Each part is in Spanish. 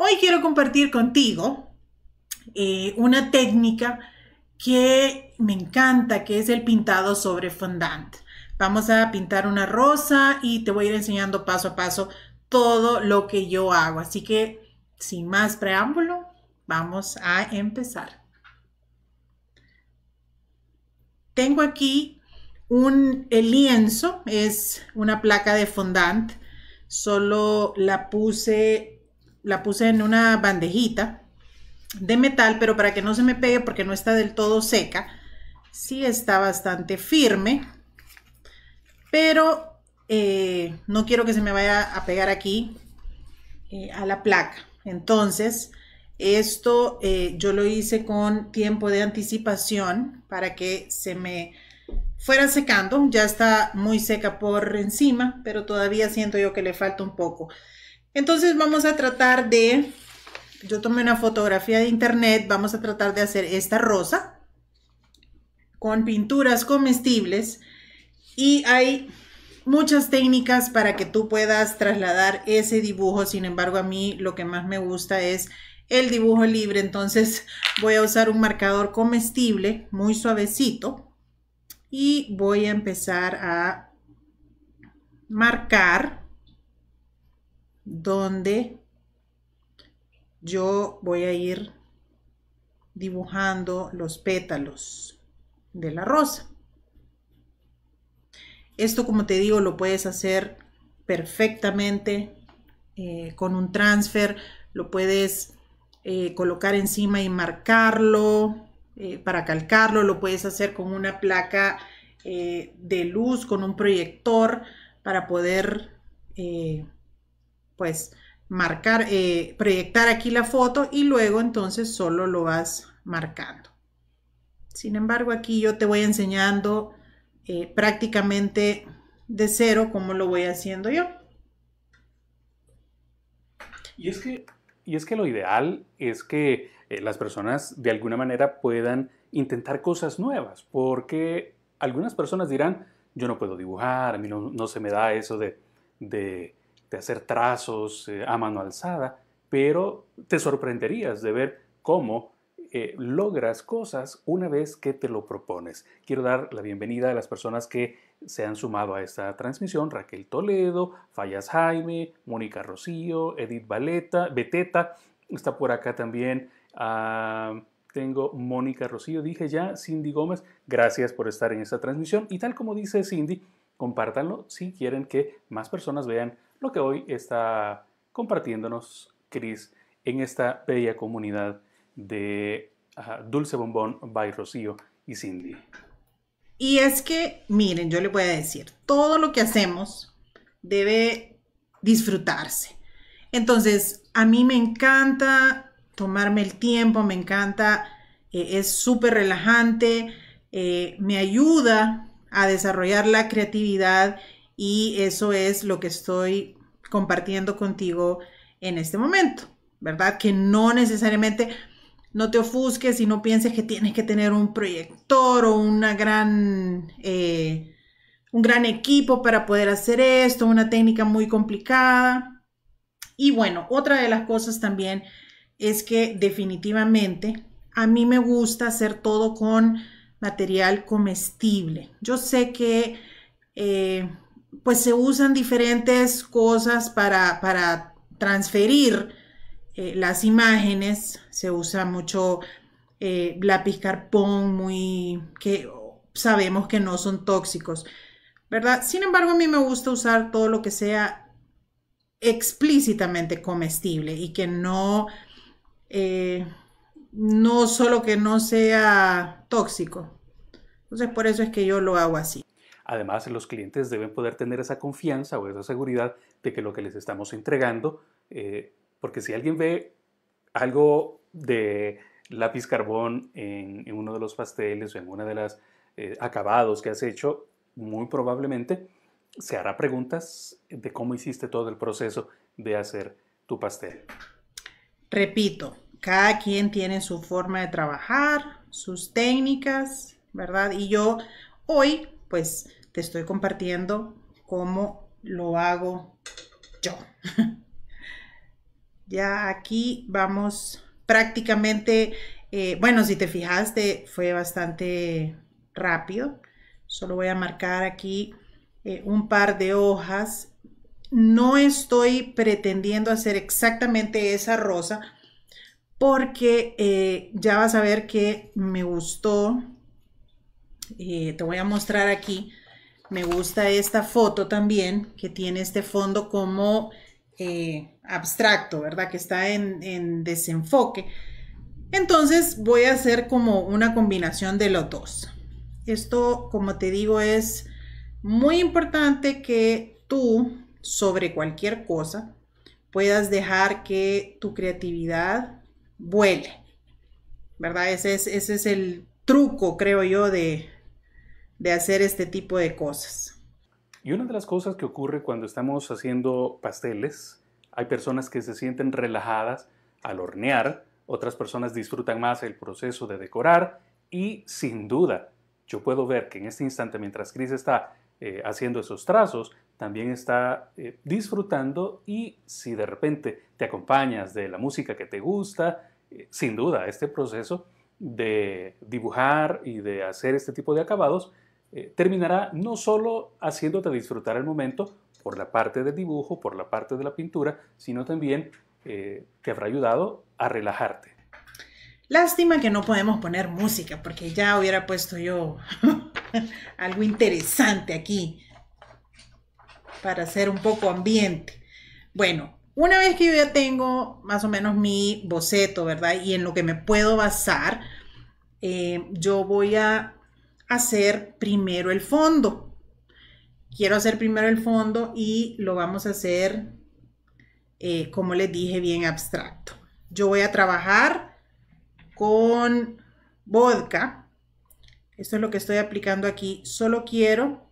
Hoy quiero compartir contigo eh, una técnica que me encanta, que es el pintado sobre fondant. Vamos a pintar una rosa y te voy a ir enseñando paso a paso todo lo que yo hago. Así que, sin más preámbulo, vamos a empezar. Tengo aquí un el lienzo, es una placa de fondant. Solo la puse la puse en una bandejita de metal, pero para que no se me pegue porque no está del todo seca, sí está bastante firme, pero eh, no quiero que se me vaya a pegar aquí eh, a la placa. Entonces, esto eh, yo lo hice con tiempo de anticipación para que se me fuera secando. Ya está muy seca por encima, pero todavía siento yo que le falta un poco. Entonces vamos a tratar de, yo tomé una fotografía de internet, vamos a tratar de hacer esta rosa con pinturas comestibles y hay muchas técnicas para que tú puedas trasladar ese dibujo, sin embargo a mí lo que más me gusta es el dibujo libre, entonces voy a usar un marcador comestible muy suavecito y voy a empezar a marcar donde yo voy a ir dibujando los pétalos de la rosa. Esto, como te digo, lo puedes hacer perfectamente eh, con un transfer, lo puedes eh, colocar encima y marcarlo eh, para calcarlo, lo puedes hacer con una placa de luz, con un proyector para poder pues marcar, eh, proyectar aquí la foto y luego entonces solo lo vas marcando. Sin embargo, aquí yo te voy enseñando eh, prácticamente de cero cómo lo voy haciendo yo. Y es que, y es que lo ideal es que eh, las personas de alguna manera puedan intentar cosas nuevas, porque algunas personas dirán, yo no puedo dibujar, a mí no, se me da eso de de hacer trazos eh, a mano alzada, pero te sorprenderías de ver cómo eh, logras cosas una vez que te lo propones. Quiero dar la bienvenida a las personas que se han sumado a esta transmisión. Raquel Toledo, Fallas Jaime, Mónica Rocío, Edith Valeta, Beteta, está por acá también. Ah, tengo Mónica Rocío, dije ya, Cindy Gómez, gracias por estar en esta transmisión. Y tal como dice Cindy, compártanlo si quieren que más personas vean lo que hoy está compartiéndonos Cris en esta bella comunidad de Dulce Bombón by Rocío y Cindy. Y es que, miren, yo le voy a decir, todo lo que hacemos debe disfrutarse. Entonces, a mí me encanta tomarme el tiempo, me encanta, eh, es súper relajante, eh, me ayuda a desarrollar la creatividad y eso es lo que estoy compartiendo contigo en este momento, ¿verdad? Que no necesariamente no te ofusques y no pienses que tienes que tener un proyector o una gran, eh, un gran equipo para poder hacer esto, una técnica muy complicada. Y bueno, otra de las cosas también es que definitivamente a mí me gusta hacer todo con material comestible. Yo sé que eh, pues se usan diferentes cosas para, para transferir eh, las imágenes. Se usa mucho eh, lápiz carpón, muy que sabemos que no son tóxicos, ¿verdad? Sin embargo, a mí me gusta usar todo lo que sea explícitamente comestible y que no, eh, no solo que no sea tóxico. Entonces, por eso es que yo lo hago así. Además, los clientes deben poder tener esa confianza o esa seguridad de que lo que les estamos entregando, eh, porque si alguien ve algo de lápiz carbón en, uno de los pasteles o en una de las eh, acabados que has hecho, muy probablemente se hará preguntas de cómo hiciste todo el proceso de hacer tu pastel. Repito, cada quien tiene su forma de trabajar, sus técnicas, ¿verdad? Y yo hoy, pues, estoy compartiendo cómo lo hago yo. ya aquí vamos prácticamente, eh, bueno, si te fijaste, fue bastante rápido. Solo voy a marcar aquí eh, un par de hojas. No estoy pretendiendo hacer exactamente esa rosa porque eh, ya vas a ver que me gustó. te voy a mostrar aquí me gusta esta foto también que tiene este fondo como eh, abstracto, ¿verdad? Que está en, desenfoque. Entonces voy a hacer como una combinación de los dos. Esto, como te digo, es muy importante que tú, sobre cualquier cosa, puedas dejar que tu creatividad vuele. ¿Verdad? ese es el truco, creo yo, de, de hacer este tipo de cosas. Y una de las cosas que ocurre cuando estamos haciendo pasteles, hay personas que se sienten relajadas al hornear, otras personas disfrutan más el proceso de decorar y sin duda yo puedo ver que en este instante mientras Cris está eh, haciendo esos trazos, también está eh, disfrutando y si de repente te acompañas de la música que te gusta, eh, sin duda este proceso de dibujar y de hacer este tipo de acabados eh, terminará no solo haciéndote disfrutar el momento por la parte del dibujo, por la parte de la pintura, sino también eh, te habrá ayudado a relajarte. Lástima que no podemos poner música, porque ya hubiera puesto yo algo interesante aquí para hacer un poco ambiente. Bueno, una vez que yo ya tengo más o menos mi boceto, ¿verdad? Y en lo que me puedo basar, eh, yo voy a hacer primero el fondo. Quiero hacer primero el fondo y lo vamos a hacer, eh, como les dije, bien abstracto. Yo voy a trabajar con vodka. Esto es lo que estoy aplicando aquí. Solo quiero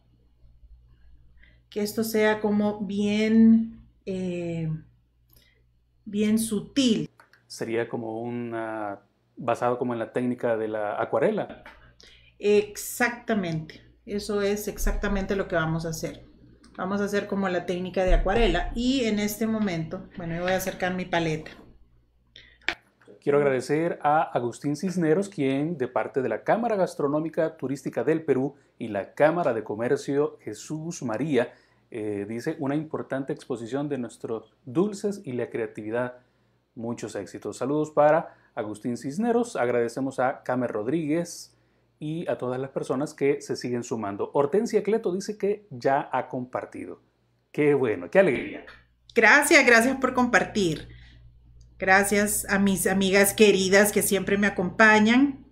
que esto sea como bien, eh, bien sutil. Sería como una, basado como en la técnica de la acuarela. Exactamente, eso es exactamente lo que vamos a hacer. Vamos a hacer como la técnica de acuarela y en este momento, bueno, voy a acercar mi paleta. Quiero agradecer a Agustín Cisneros, quien de parte de la Cámara Gastronómica Turística del Perú y la Cámara de Comercio Jesús María, eh, dice una importante exposición de nuestros dulces y la creatividad. Muchos éxitos. Saludos para Agustín Cisneros. Agradecemos a Camer Rodríguez, y a todas las personas que se siguen sumando. Hortensia Cleto dice que ya ha compartido. Qué bueno, qué alegría. Gracias, gracias por compartir. Gracias a mis amigas queridas que siempre me acompañan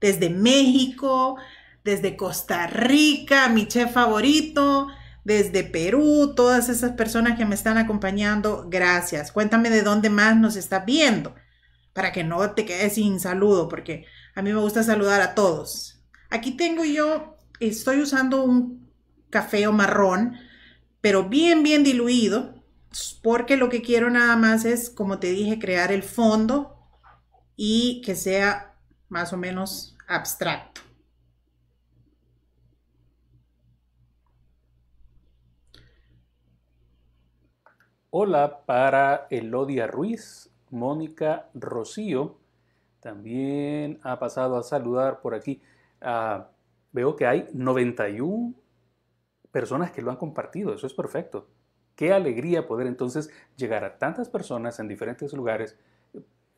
desde México, desde Costa Rica, mi chef favorito, desde Perú, todas esas personas que me están acompañando, gracias. Cuéntame de dónde más nos estás viendo para que no te quedes sin saludo, porque a mí me gusta saludar a todos. Aquí tengo yo, estoy usando un café o marrón, pero bien, bien diluido, porque lo que quiero nada más es, como te dije, crear el fondo y que sea más o menos abstracto. Hola para Elodia Ruiz, Mónica Rocío, también ha pasado a saludar por aquí. Ah, veo que hay 91 personas que lo han compartido. Eso es perfecto. Qué alegría poder entonces llegar a tantas personas en diferentes lugares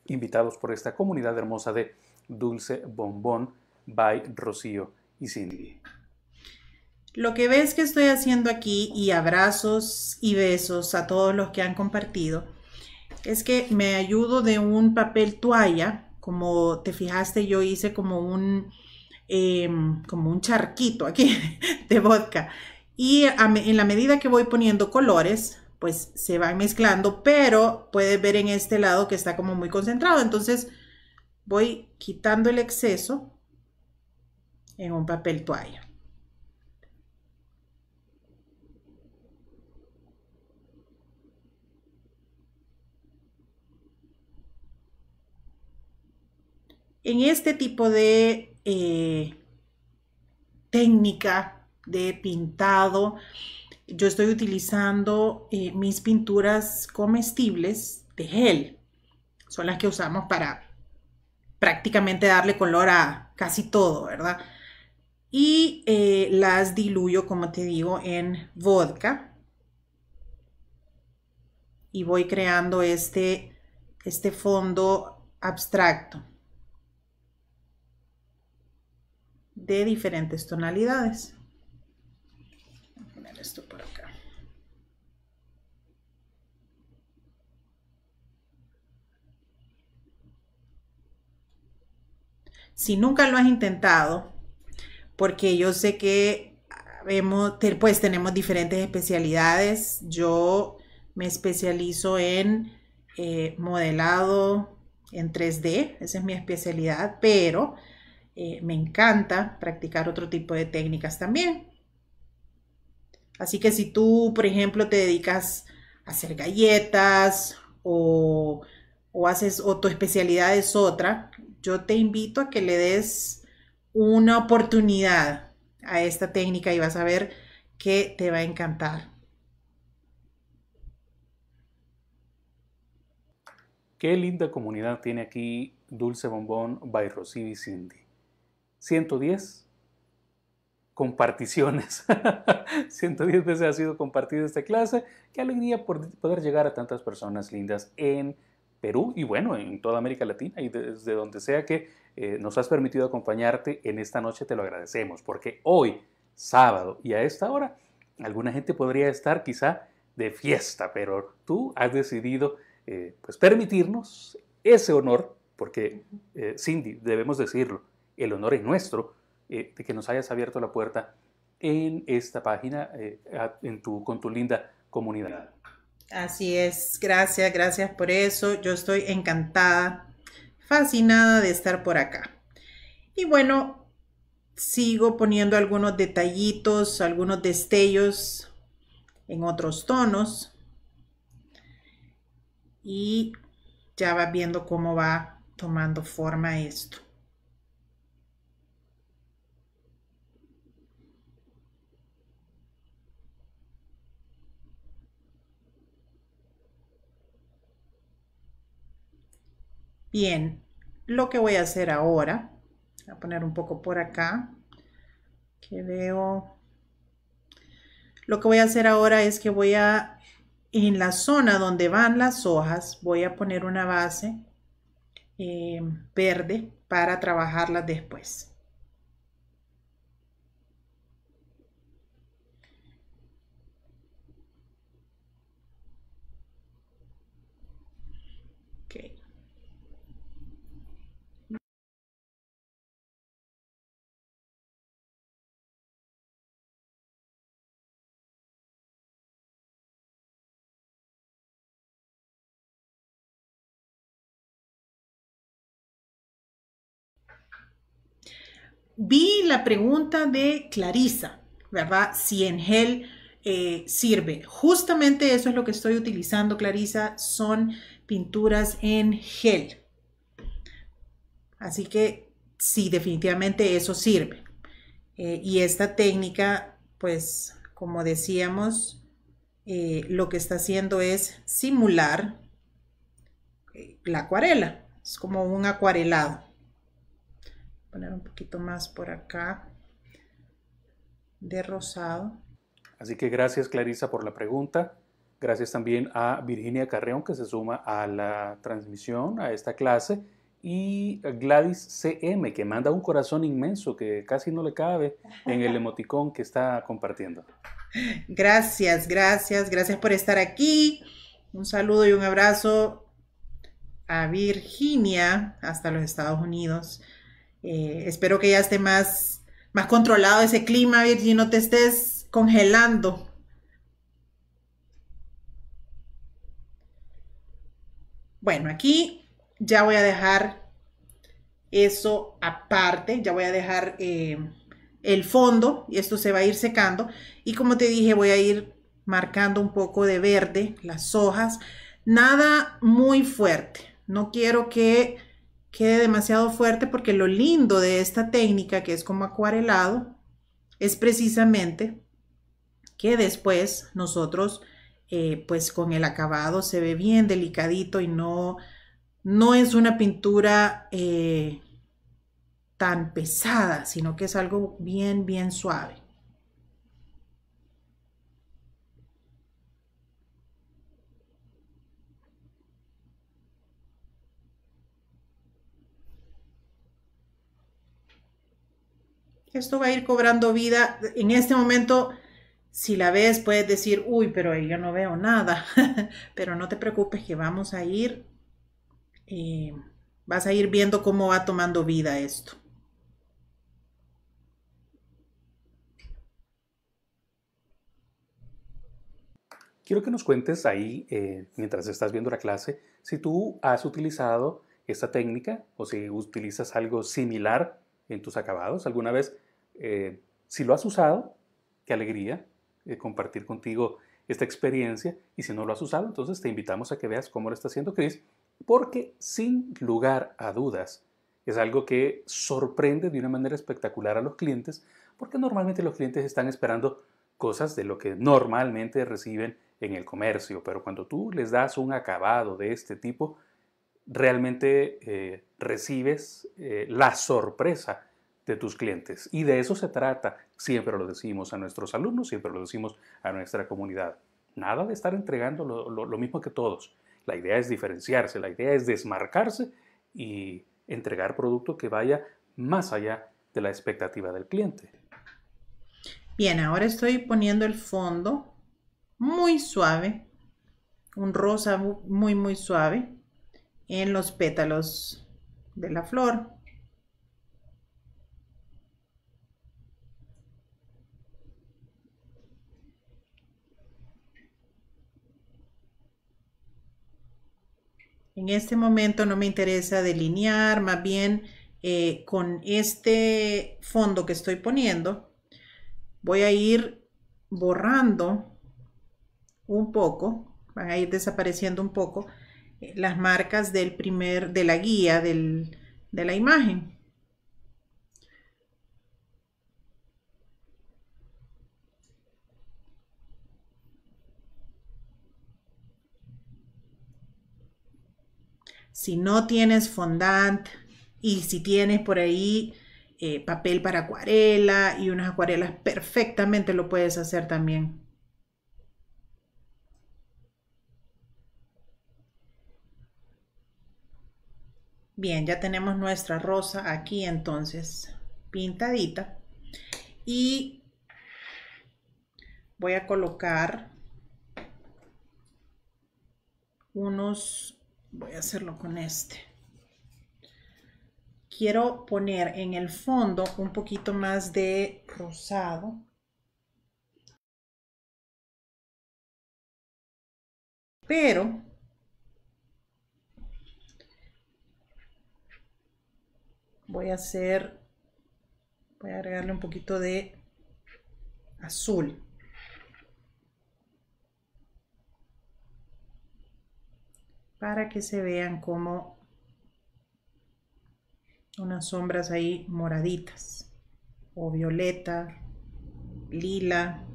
invitados por esta comunidad hermosa de Dulce Bombón Bye Rocío y Cindy. Lo que ves que estoy haciendo aquí y abrazos y besos a todos los que han compartido es que me ayudo de un papel toalla como te fijaste, yo hice como un, em, como un charquito aquí de vodka. Y en la medida que voy poniendo colores, pues se van mezclando, pero puedes ver en este lado que está como muy concentrado. Entonces voy quitando el exceso en un papel toalla. en este tipo de eh, técnica de pintado, yo estoy utilizando eh, mis pinturas comestibles de gel. Son las que usamos para prácticamente darle color a casi todo, ¿verdad? Y eh, las diluyo, como te digo, en vodka. Y voy creando este, este fondo abstracto. de diferentes tonalidades. Si nunca lo has intentado, porque yo sé que vemos, pues tenemos diferentes especialidades. Yo me especializo en eh, modelado en 3D, esa es mi especialidad, pero eh, me encanta practicar otro tipo de técnicas también. Así que si tú, por ejemplo, te dedicas a hacer galletas o, haces o tu especialidad es otra, yo te invito a que le des una oportunidad a esta técnica y vas a ver que te va a encantar. Qué linda comunidad tiene aquí Dulce Bombón by Rosy Cindy. 110 comparticiones. 110 veces ha sido compartida esta clase. Qué alegría por poder llegar a tantas personas lindas en Perú y bueno, en toda América Latina y desde donde sea que eh, nos has permitido acompañarte en esta noche, te lo agradecemos, porque hoy, sábado y a esta hora, alguna gente podría estar quizá de fiesta, pero tú has decidido eh, pues permitirnos ese honor, porque eh, Cindy, debemos decirlo, el honor es nuestro eh, de que nos hayas abierto la puerta en esta página eh, en tu, con tu linda comunidad. Así es, gracias, gracias por eso. Yo estoy encantada, fascinada de estar por acá. Y bueno, sigo poniendo algunos detallitos, algunos destellos en otros tonos. Y ya va viendo cómo va tomando forma esto. Bien, lo que voy a hacer ahora, voy a poner un poco por acá, que veo... Lo que voy a hacer ahora es que voy a, en la zona donde van las hojas, voy a poner una base eh, verde para trabajarlas después. Vi la pregunta de Clarisa, ¿verdad? Si en gel eh, sirve. Justamente eso es lo que estoy utilizando, Clarisa, son pinturas en gel. Así que sí, definitivamente eso sirve. Eh, y esta técnica, pues, como decíamos, eh, lo que está haciendo es simular la acuarela. Es como un acuarelado poner un poquito más por acá de rosado. Así que gracias Clarisa por la pregunta. Gracias también a Virginia Carreón que se suma a la transmisión, a esta clase. Y Gladys CM que manda un corazón inmenso que casi no le cabe en el emoticón que está compartiendo. Gracias, gracias, gracias por estar aquí. Un saludo y un abrazo a Virginia hasta los Estados Unidos. Eh, espero que ya esté más, más controlado ese clima, Virgin, no te estés congelando. Bueno, aquí ya voy a dejar eso aparte, ya voy a dejar eh, el fondo y esto se va a ir secando. Y como te dije, voy a ir marcando un poco de verde las hojas. Nada muy fuerte, no quiero que quede demasiado fuerte porque lo lindo de esta técnica que es como acuarelado es precisamente que después nosotros eh, pues con el acabado se ve bien delicadito y no no es una pintura eh, tan pesada sino que es algo bien bien suave esto va a ir cobrando vida. En este momento, si la ves, puedes decir, uy, pero yo no veo nada. pero no te preocupes que vamos a ir, eh, vas a ir viendo cómo va tomando vida esto. Quiero que nos cuentes ahí, eh, mientras estás viendo la clase, si tú has utilizado esta técnica o si utilizas algo similar en tus acabados. ¿Alguna vez eh, si lo has usado, qué alegría eh, compartir contigo esta experiencia. Y si no lo has usado, entonces te invitamos a que veas cómo lo está haciendo Chris, porque sin lugar a dudas es algo que sorprende de una manera espectacular a los clientes, porque normalmente los clientes están esperando cosas de lo que normalmente reciben en el comercio, pero cuando tú les das un acabado de este tipo, realmente eh, recibes la sorpresa de tus clientes. Y de eso se trata. Siempre lo decimos a nuestros alumnos, siempre lo decimos a nuestra comunidad. Nada de estar entregando lo, mismo que todos. La idea es diferenciarse, la idea es desmarcarse y entregar producto que vaya más allá de la expectativa del cliente. Bien, ahora estoy poniendo el fondo muy suave, un rosa muy muy suave en los pétalos de la flor. En este momento no me interesa delinear, más bien eh, con este fondo que estoy poniendo, voy a ir borrando un poco, van a ir desapareciendo un poco eh, las marcas del primer, de la guía de la imagen. si no tienes fondant y si tienes por ahí eh, papel para acuarela y unas acuarelas, perfectamente lo puedes hacer también. Bien, ya tenemos nuestra rosa aquí entonces pintadita y voy a colocar unos voy a hacerlo con este. Quiero poner en el fondo un poquito más de rosado. Pero voy a hacer, voy a agregarle un poquito de azul. para que se vean como unas sombras ahí moraditas o violeta, lila.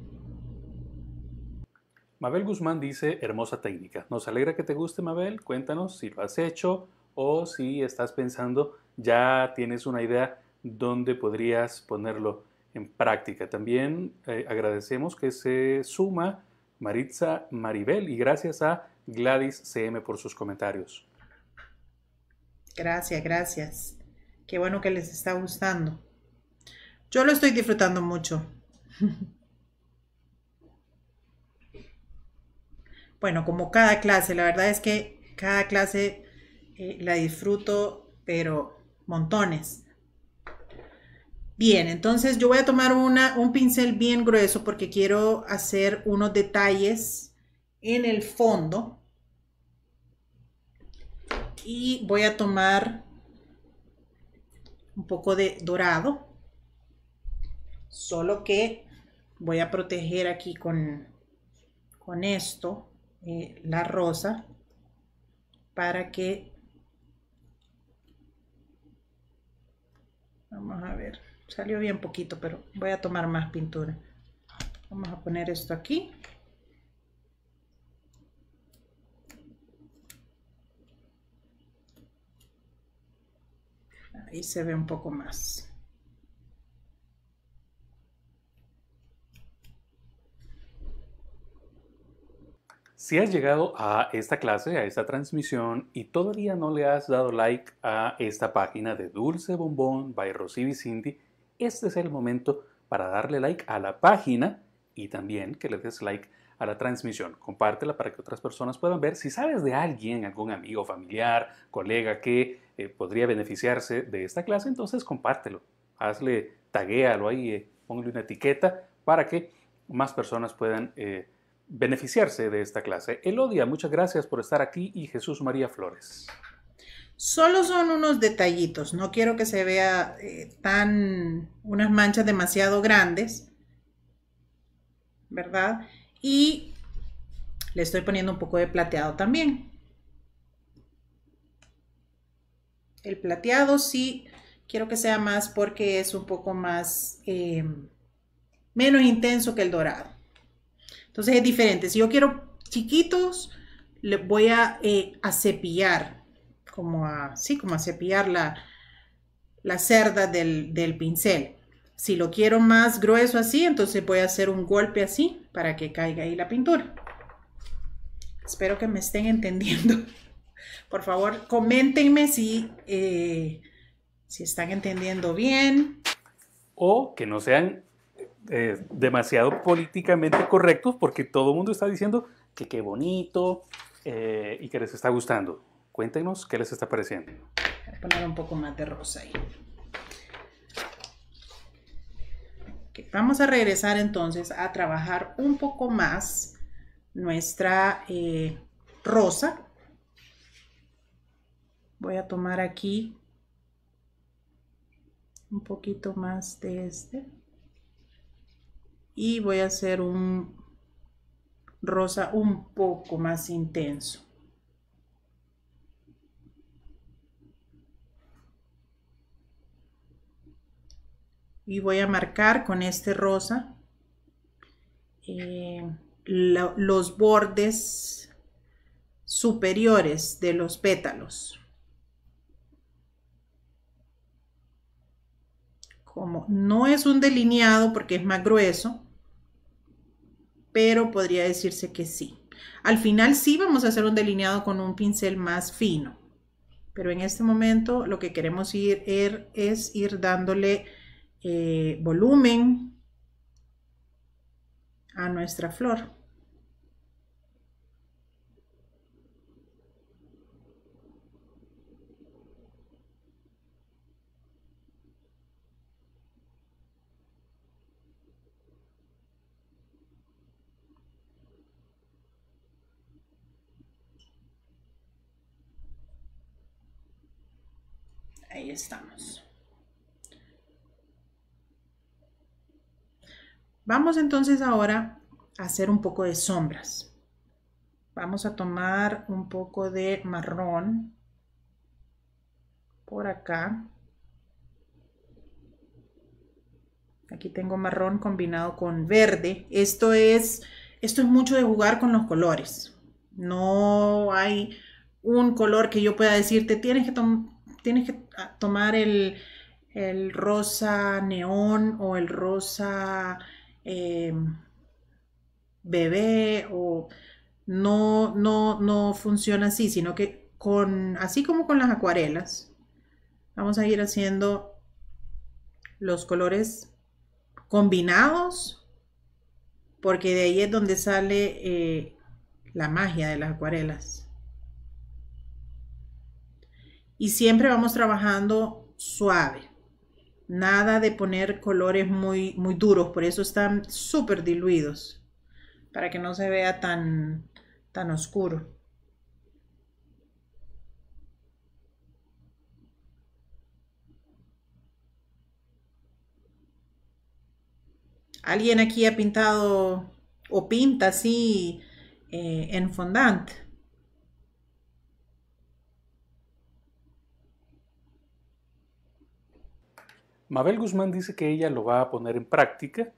Mabel Guzmán dice, hermosa técnica. Nos alegra que te guste, Mabel. Cuéntanos si lo has hecho o si estás pensando, ya tienes una idea dónde podrías ponerlo en práctica. También eh, agradecemos que se suma Maritza Maribel y gracias a Gladys CM por sus comentarios. Gracias, gracias. Qué bueno que les está gustando. Yo lo estoy disfrutando mucho. bueno, como cada clase, la verdad es que cada clase eh, la disfruto, pero montones. Bien, entonces yo voy a tomar una, un pincel bien grueso porque quiero hacer unos detalles en el fondo y voy a tomar un poco de dorado solo que voy a proteger aquí con con esto eh, la rosa para que vamos a ver salió bien poquito pero voy a tomar más pintura vamos a poner esto aquí Ahí se ve un poco más. Si has llegado a esta clase, a esta transmisión y todavía no le has dado like a esta página de Dulce Bombón by Rosy Cindy, este es el momento para darle like a la página y también que le des like a la transmisión. Compártela para que otras personas puedan ver. Si sabes de alguien, algún amigo, familiar, colega que eh, podría beneficiarse de esta clase, entonces compártelo. Hazle, taguéalo ahí, eh, una etiqueta para que más personas puedan eh, beneficiarse de esta clase. Elodia, muchas gracias por estar aquí y Jesús María Flores. Solo son unos detallitos, no quiero que se vea tan unas manchas demasiado grandes, ¿verdad? Y le estoy poniendo un poco de plateado también. El plateado sí quiero que sea más porque es un poco más, eh, menos intenso que el dorado. Entonces es diferente. Si yo quiero chiquitos, le voy a, eh, cepillar, como a, como a cepillar la, la cerda del, del pincel. Si lo quiero más grueso así, entonces voy a hacer un golpe así para que caiga ahí la pintura. Espero que me estén entendiendo. Por favor, coméntenme si, eh, si están entendiendo bien. O que no sean eh, demasiado políticamente correctos porque todo el mundo está diciendo que qué bonito eh, y que les está gustando. Cuéntenos qué les está pareciendo. Voy a poner un poco más de rosa ahí. vamos a regresar entonces a trabajar un poco más nuestra eh, rosa. Voy a tomar aquí un poquito más de este. Y voy a hacer un rosa un poco más intenso. y voy a marcar con este rosa eh, los bordes superiores de los pétalos. Como no es un delineado porque es más grueso, pero podría decirse que sí. Al final sí vamos a hacer un delineado con un pincel más fino, pero en este momento lo que queremos ir er, es ir dándole eh, volumen a nuestra flor. Ahí estamos. Vamos entonces ahora a hacer un poco de sombras. Vamos a tomar un poco de marrón por acá. Aquí tengo marrón combinado con verde. Esto es, esto es mucho de jugar con los colores. No hay un color que yo pueda decirte, tienes que, tienes que ah, tomar el rosa neón o el rosa eh, bebé o no, no, no funciona así, sino que con, así como con las acuarelas, vamos a ir haciendo los colores combinados, porque de ahí es donde sale eh, la magia de las acuarelas. Y siempre vamos trabajando suave. Nada de poner colores muy, muy duros, por eso están súper diluidos, para que no se vea tan, tan oscuro. ¿Alguien aquí ha pintado o pinta así eh, en fondant? Mabel Guzmán dice que ella lo va a poner en práctica.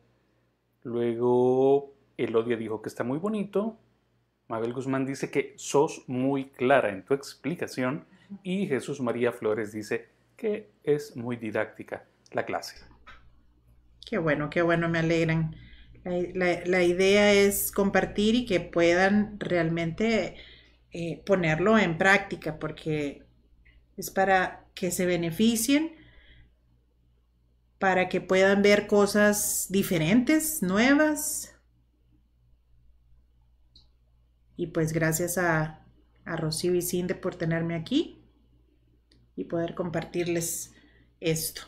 Luego Elodia dijo que está muy bonito. Mabel Guzmán dice que sos muy clara en tu explicación. Y Jesús María Flores dice que es muy didáctica la clase. Qué bueno, qué bueno, me alegran. La, idea es compartir y que puedan realmente eh, ponerlo en práctica porque es para que se beneficien para que puedan ver cosas diferentes, nuevas. Y pues gracias a, Rocío y Cinde por tenerme aquí y poder compartirles esto.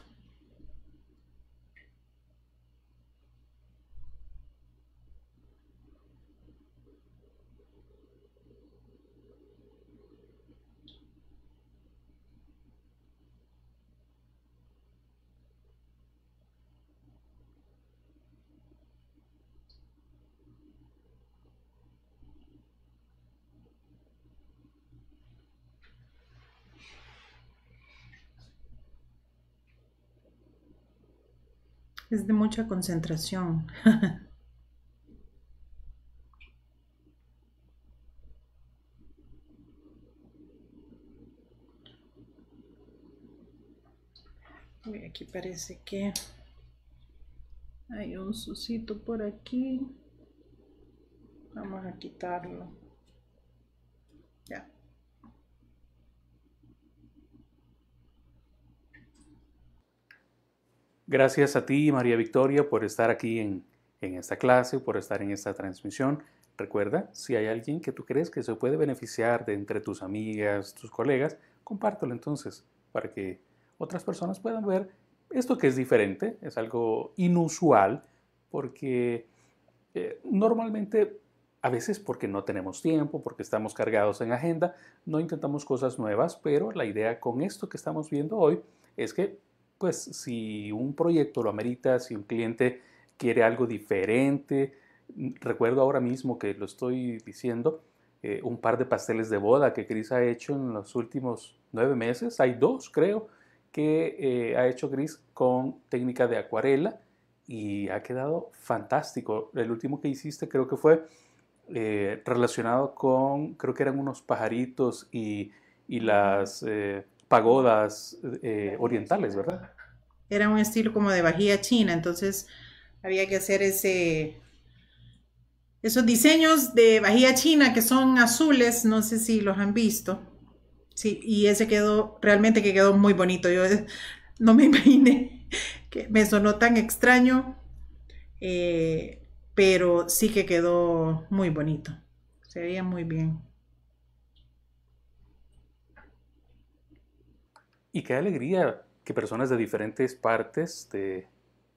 Es de mucha concentración. Uy, aquí parece que hay un sucito por aquí. Vamos a quitarlo. Ya. Gracias a ti, María Victoria, por estar aquí en, esta clase, por estar en esta transmisión. Recuerda, si hay alguien que tú crees que se puede beneficiar de entre tus amigas, tus colegas, compártelo entonces para que otras personas puedan ver esto que es diferente, es algo inusual, porque eh, normalmente, a veces porque no tenemos tiempo, porque estamos cargados en agenda, no intentamos cosas nuevas, pero la idea con esto que estamos viendo hoy es que pues si un proyecto lo amerita, si un cliente quiere algo diferente, recuerdo ahora mismo que lo estoy diciendo, eh, un par de pasteles de boda que Chris ha hecho en los últimos nueve meses, hay dos creo, que eh, ha hecho Chris con técnica de acuarela y ha quedado fantástico. El último que hiciste creo que fue eh, relacionado con, creo que eran unos pajaritos y las pagodas orientales, ¿verdad? era un estilo como de vajilla china, entonces había que hacer ese, esos diseños de vajilla china que son azules, no sé si los han visto. Sí, y ese quedó, realmente que quedó muy bonito. Yo no me imaginé que me sonó tan extraño, eh, pero sí que quedó muy bonito. Se veía muy bien. Y qué alegría que personas de diferentes partes de,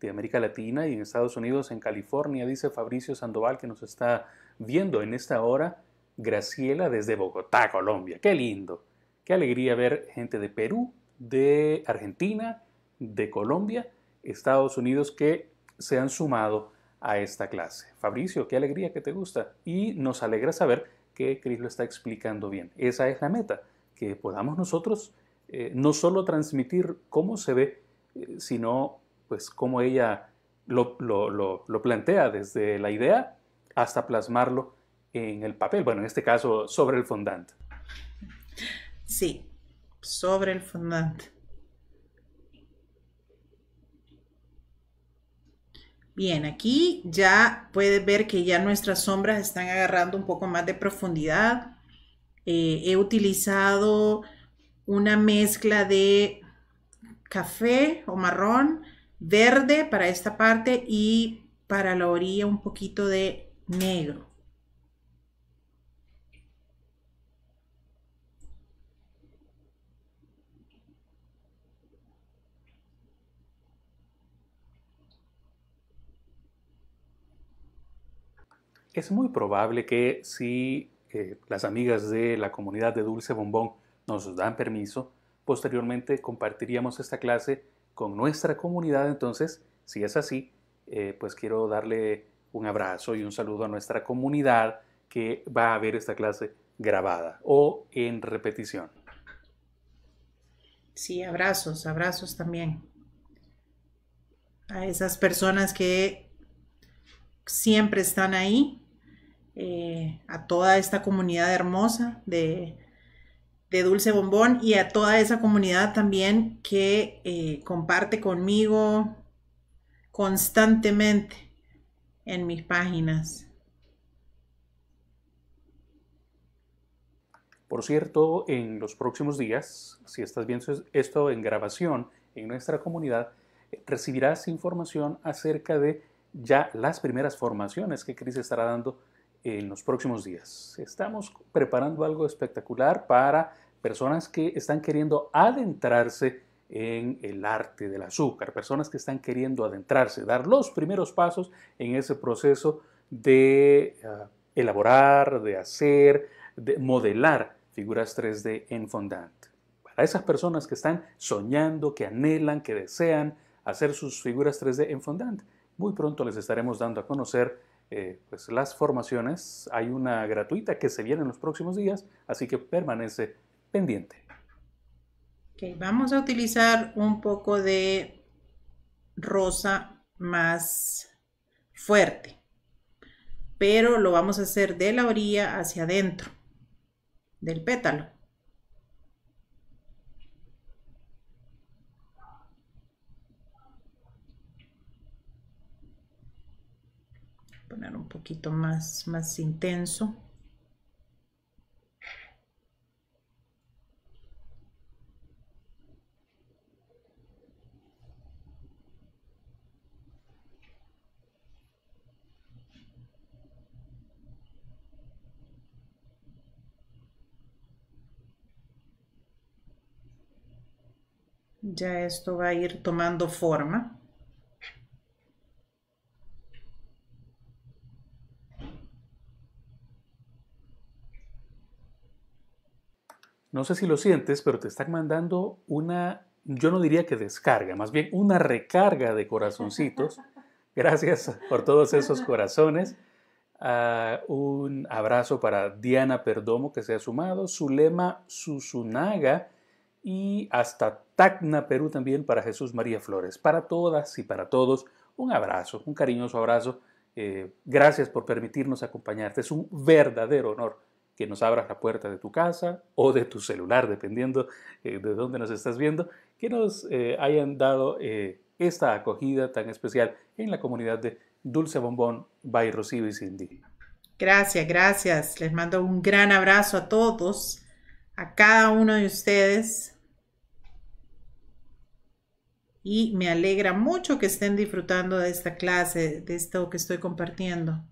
América Latina y en Estados Unidos, en California, dice Fabricio Sandoval, que nos está viendo en esta hora, Graciela desde Bogotá, Colombia. Qué lindo. Qué alegría ver gente de Perú, de Argentina, de Colombia, Estados Unidos que se han sumado a esta clase. Fabricio, qué alegría que te gusta. Y nos alegra saber que Cris lo está explicando bien. Esa es la meta, que podamos nosotros eh, no solo transmitir cómo se ve, eh, sino pues cómo ella lo, plantea desde la idea hasta plasmarlo en el papel, bueno, en este caso sobre el fondant. Sí, sobre el fondant. Bien, aquí ya puedes ver que ya nuestras sombras están agarrando un poco más de profundidad. Eh, he utilizado una mezcla de café o marrón, verde para esta parte y para la orilla un poquito de negro. Es muy probable que si eh, las amigas de la comunidad de Dulce Bombón nos dan permiso, posteriormente compartiríamos esta clase con nuestra comunidad. Entonces, si es así, eh, pues quiero darle un abrazo y un saludo a nuestra comunidad que va a ver esta clase grabada o en repetición. Sí, abrazos, abrazos también a esas personas que siempre están ahí, eh, a toda esta comunidad hermosa de de Dulce Bombón y a toda esa comunidad también que eh, comparte conmigo constantemente en mis páginas. Por cierto, en los próximos días, si estás viendo esto en grabación en nuestra comunidad, recibirás información acerca de ya las primeras formaciones que Cris estará dando en los próximos días. Estamos preparando algo espectacular para personas que están queriendo adentrarse en el arte del azúcar, personas que están queriendo adentrarse, dar los primeros pasos en ese proceso de ah, elaborar, de hacer, de modelar figuras 3D en fondant. Para esas personas que están soñando, que anhelan, que desean hacer sus figuras 3D en fondant, muy pronto les estaremos dando a conocer eh, pues las formaciones. Hay una gratuita que se viene en los próximos días, así que permanece pendiente. vamos a utilizar un poco de rosa más fuerte, pero lo vamos a hacer de la orilla hacia adentro del pétalo. un poquito más, más intenso. Ya esto va a ir tomando forma. no sé si lo sientes, pero te están mandando una, yo no diría que descarga, más bien una recarga de corazoncitos. Gracias por todos esos corazones. Ah, un abrazo para Diana Perdomo que se ha sumado, Zulema Susunaga y hasta Tacna, Perú también para Jesús María Flores. Para todas y para todos, un abrazo, un cariñoso abrazo. Eh, gracias por permitirnos acompañarte. Es un verdadero honor que nos abras la puerta de tu casa o de tu celular, dependiendo eh, de dónde nos estás viendo, que nos eh, hayan dado eh, esta acogida tan especial en la comunidad de Dulce Bombón by y Gracias, gracias. Les mando un gran abrazo a todos, a cada uno de ustedes. Y me alegra mucho que estén disfrutando de esta clase, de esto que estoy compartiendo.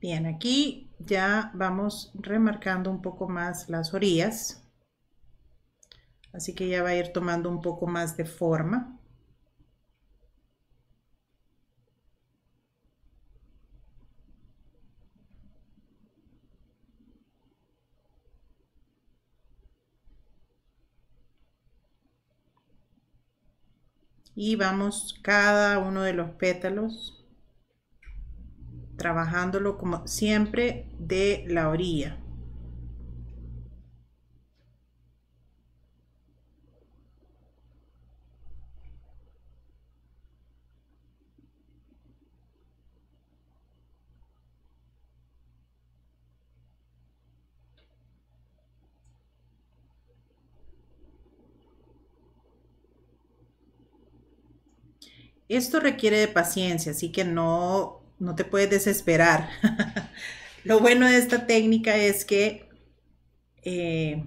Bien, aquí ya vamos remarcando un poco más las orillas. Así que ya va a ir tomando un poco más de forma. y vamos cada uno de los pétalos trabajándolo como siempre de la orilla. Esto requiere de paciencia, así que no no te puedes desesperar. Lo bueno de esta técnica es que eh,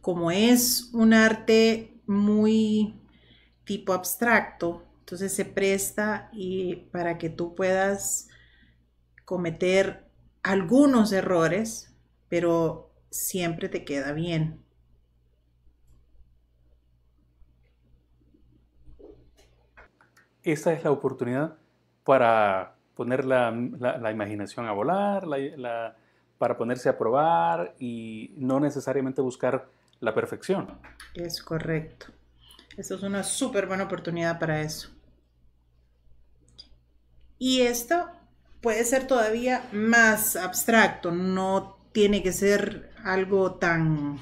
como es un arte muy tipo abstracto, entonces se presta y para que tú puedas cometer algunos errores, pero siempre te queda bien. Esa es la oportunidad para poner la, imaginación a volar, para ponerse a probar y no necesariamente buscar la perfección. Es correcto. Esa es una súper buena oportunidad para eso. Y esto puede ser todavía más abstracto, no tiene que ser algo tan,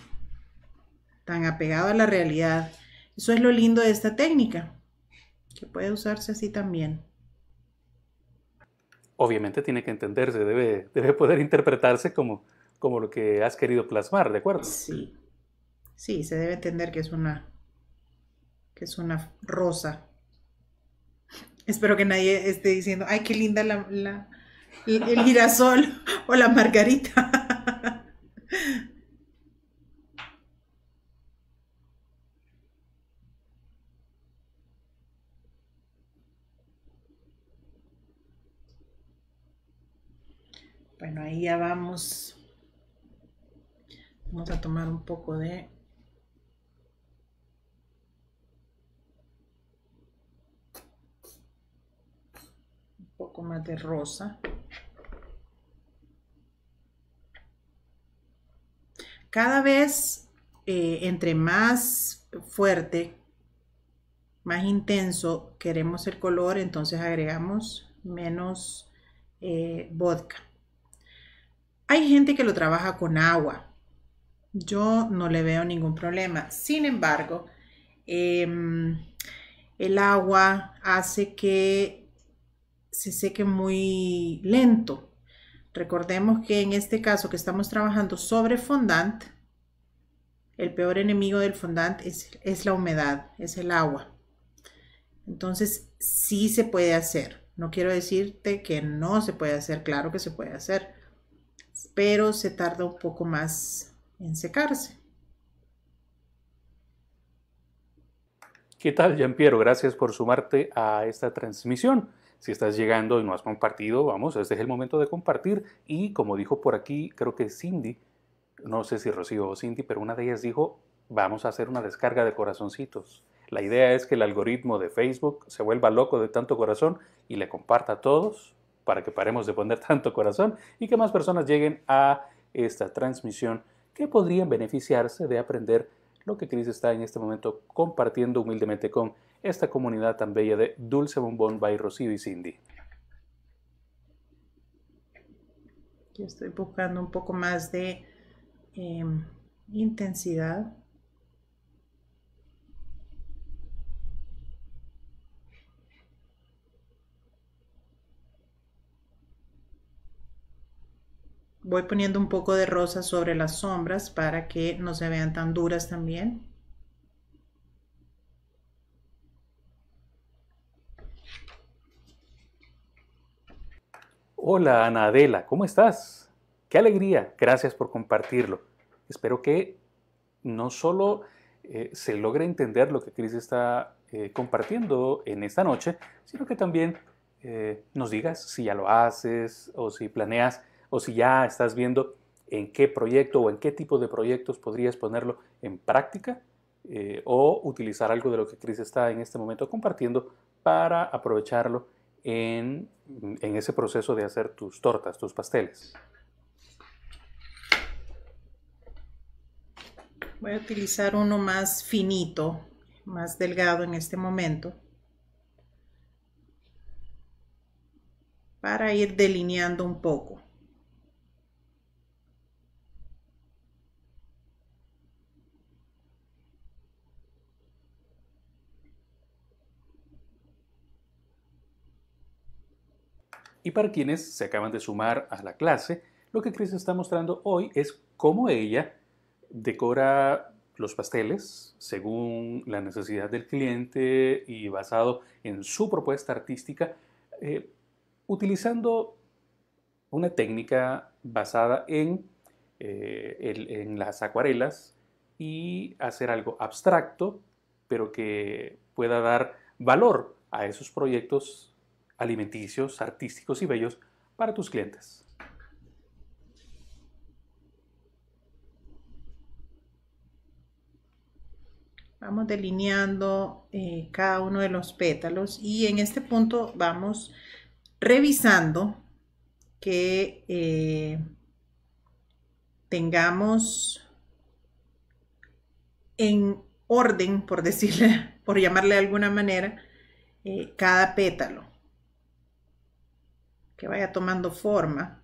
tan apegado a la realidad. Eso es lo lindo de esta técnica, que puede usarse así también obviamente tiene que entenderse, debe, debe poder interpretarse como, como lo que has querido plasmar, ¿de acuerdo? Sí, sí, se debe entender que es una, que es una rosa. Espero que nadie esté diciendo, ay, qué linda el girasol o la margarita. ya vamos. Vamos a tomar un poco de un poco más de rosa. Cada vez eh, entre más fuerte, más intenso queremos el color, entonces agregamos menos eh, vodka. Hay gente que lo trabaja con agua. Yo no le veo ningún problema. Sin embargo, em, el agua hace que se seque muy lento. Recordemos que en este caso que estamos trabajando sobre fondant, el peor enemigo del fondant es, es la humedad, es el agua. Entonces, sí se puede hacer. No quiero decirte que no se puede hacer, claro que se puede hacer pero se tarda un poco más en secarse. ¿Qué tal, Jean Piero? Gracias por sumarte a esta transmisión. Si estás llegando y no has compartido, vamos, este es el momento de compartir. Y como dijo por aquí, creo que Cindy, no sé si Rocío o Cindy, pero una de ellas dijo, vamos a hacer una descarga de corazoncitos. La idea es que el algoritmo de Facebook se vuelva loco de tanto corazón y le comparta a todos para que paremos de poner tanto corazón y que más personas lleguen a esta transmisión que podrían beneficiarse de aprender lo que Cris está en este momento compartiendo humildemente con esta comunidad tan bella de Dulce Bombón by Rocío y Cindy. Yo estoy buscando un poco más de em, intensidad voy poniendo un poco de rosa sobre las sombras para que no se vean tan duras también. Hola Ana Adela, ¿cómo estás? Qué alegría, gracias por compartirlo. Espero que no solo eh, se logre entender lo que Cris está eh, compartiendo en esta noche, sino que también eh, nos digas si ya lo haces o si planeas o si ya estás viendo en qué proyecto o en qué tipo de proyectos podrías ponerlo en práctica eh, o utilizar algo de lo que Cris está en este momento compartiendo para aprovecharlo en, en ese proceso de hacer tus tortas, tus pasteles. Voy a utilizar uno más finito, más delgado en este momento. Para ir delineando un poco. Y para quienes se acaban de sumar a la clase, lo que Chris está mostrando hoy es cómo ella decora los pasteles según la necesidad del cliente y basado en su propuesta artística, eh, utilizando una técnica basada en, eh, en las acuarelas y hacer algo abstracto, pero que pueda dar valor a esos proyectos alimenticios, artísticos y bellos para tus clientes. Vamos delineando eh, cada uno de los pétalos y en este punto vamos revisando que eh, tengamos en orden, por decirle, por llamarle de alguna manera, eh, cada pétalo que vaya tomando forma.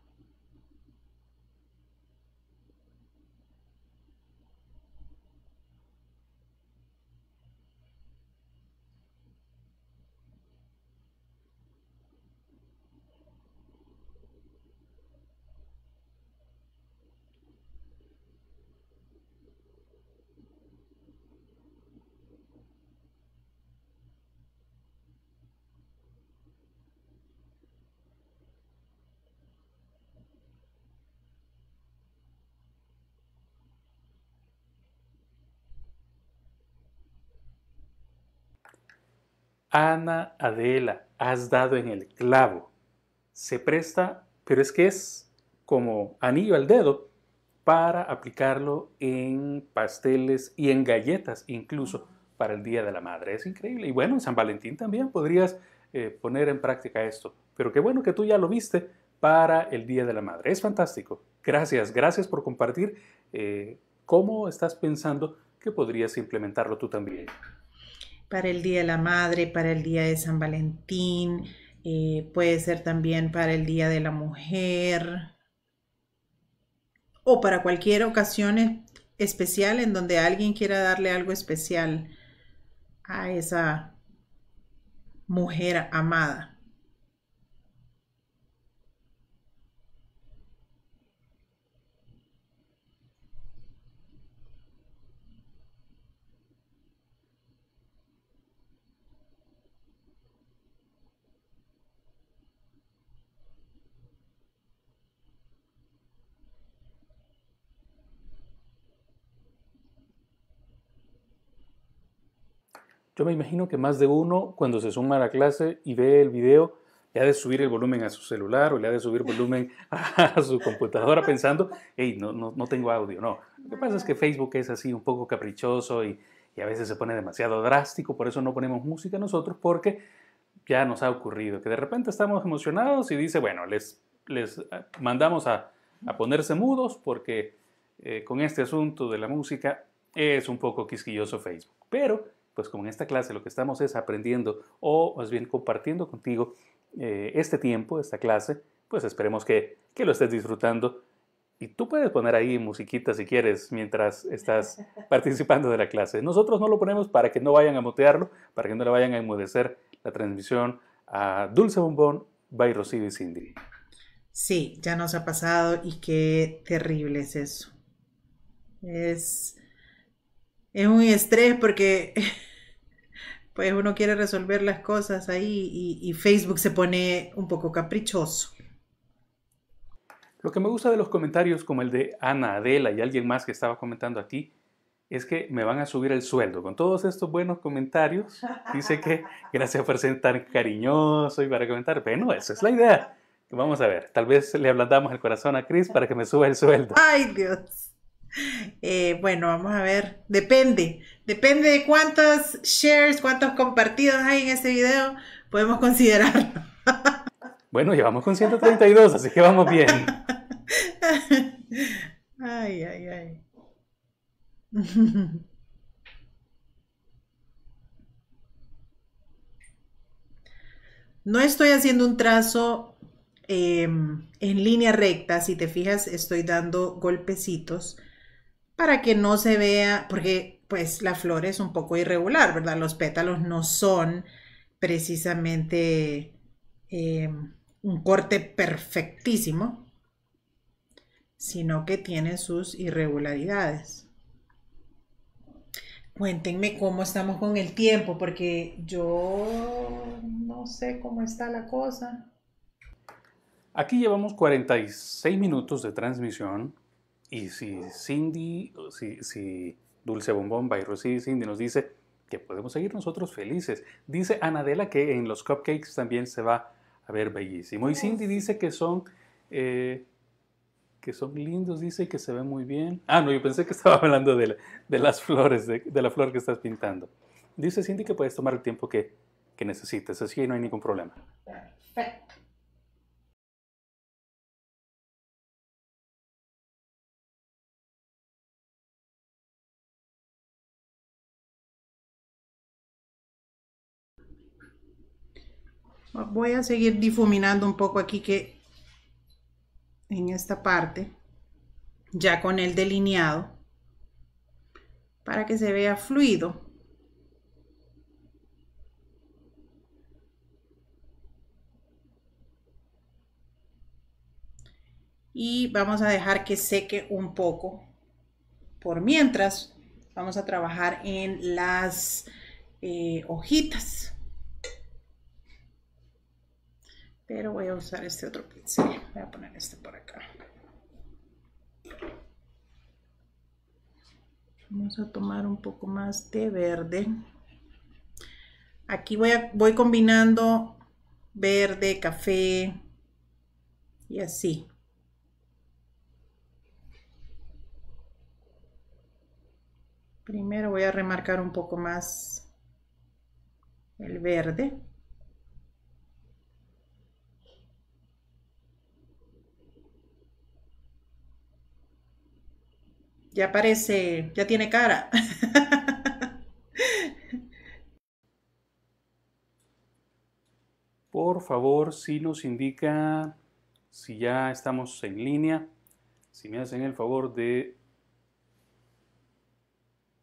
Ana Adela, has dado en el clavo. Se presta, pero es que es como anillo al dedo para aplicarlo en pasteles y en galletas incluso para el Día de la Madre. Es increíble. Y bueno, en San Valentín también podrías eh, poner en práctica esto. Pero qué bueno que tú ya lo viste para el Día de la Madre. Es fantástico. Gracias, gracias por compartir eh, cómo estás pensando que podrías implementarlo tú también para el Día de la Madre, para el Día de San Valentín, eh, puede ser también para el Día de la Mujer o para cualquier ocasión especial en donde alguien quiera darle algo especial a esa mujer amada. Yo me imagino que más de uno, cuando se suma a la clase y ve el video, le ha de subir el volumen a su celular o le ha de subir volumen a su computadora pensando, hey, no, no, no tengo audio. No, lo que pasa es que Facebook es así un poco caprichoso y, a veces se pone demasiado drástico, por eso no ponemos música nosotros porque ya nos ha ocurrido, que de repente estamos emocionados y dice, bueno, les, les ah, mandamos a, ponerse mudos porque eh, con este asunto de la música es un poco quisquilloso Facebook. Pero pues como en esta clase lo que estamos es aprendiendo o más bien compartiendo contigo eh, este tiempo, esta clase, pues esperemos que, que, lo estés disfrutando. Y tú puedes poner ahí musiquita si quieres mientras estás participando de la clase. Nosotros no lo ponemos para que no vayan a mutearlo, para que no le vayan a enmudecer la transmisión a Dulce Bombón by Rocío y Cindy. Sí, ya nos ha pasado y qué terrible es eso. Es es un estrés porque pues uno quiere resolver las cosas ahí y, Facebook se pone un poco caprichoso. Lo que me gusta de los comentarios como el de Ana, Adela y alguien más que estaba comentando aquí, es que me van a subir el sueldo. Con todos estos buenos comentarios, dice que gracias por ser tan cariñoso y para comentar. Bueno, esa es la idea. Vamos a ver, tal vez le ablandamos el corazón a Chris para que me suba el sueldo. Ay, Dios. Eh, bueno, vamos a ver. Depende. Depende de cuántos shares, cuántos compartidos hay en este video. Podemos considerarlo. Bueno, llevamos con 132, así que vamos bien. Ay, ay, ay. No estoy haciendo un trazo em, en línea recta, si te fijas estoy dando golpecitos para que no se vea, porque pues la flor es un poco irregular, ¿verdad? Los pétalos no son precisamente eh, un corte perfectísimo, sino que tienen sus irregularidades. Cuéntenme cómo estamos con el tiempo, porque yo no sé cómo está la cosa. Aquí llevamos 46 minutos de transmisión y si Cindy, si, Dulce Bombón, by Rosy Cindy nos dice que podemos seguir nosotros felices. Dice Anadela que en los cupcakes también se va a ver bellísimo. Y Cindy dice que son, eh, que son lindos, dice que se ven muy bien. Ah, no, yo pensé que estaba hablando de, las flores, de, la flor que estás pintando. Dice Cindy que puedes tomar el tiempo que, que necesites, así que no hay ningún problema. Perfecto. Voy a seguir difuminando un poco aquí que en esta parte, ya con el delineado, para que se vea fluido. Y vamos a dejar que seque un poco. Por mientras, vamos a trabajar en las eh, hojitas. pero voy a usar este otro pincel voy a poner este por acá vamos a tomar un poco más de verde aquí voy, voy combinando verde, café y así primero voy a remarcar un poco más el verde ya parece, ya tiene cara. Por favor, si nos indica si ya estamos en línea, si me hacen el favor de,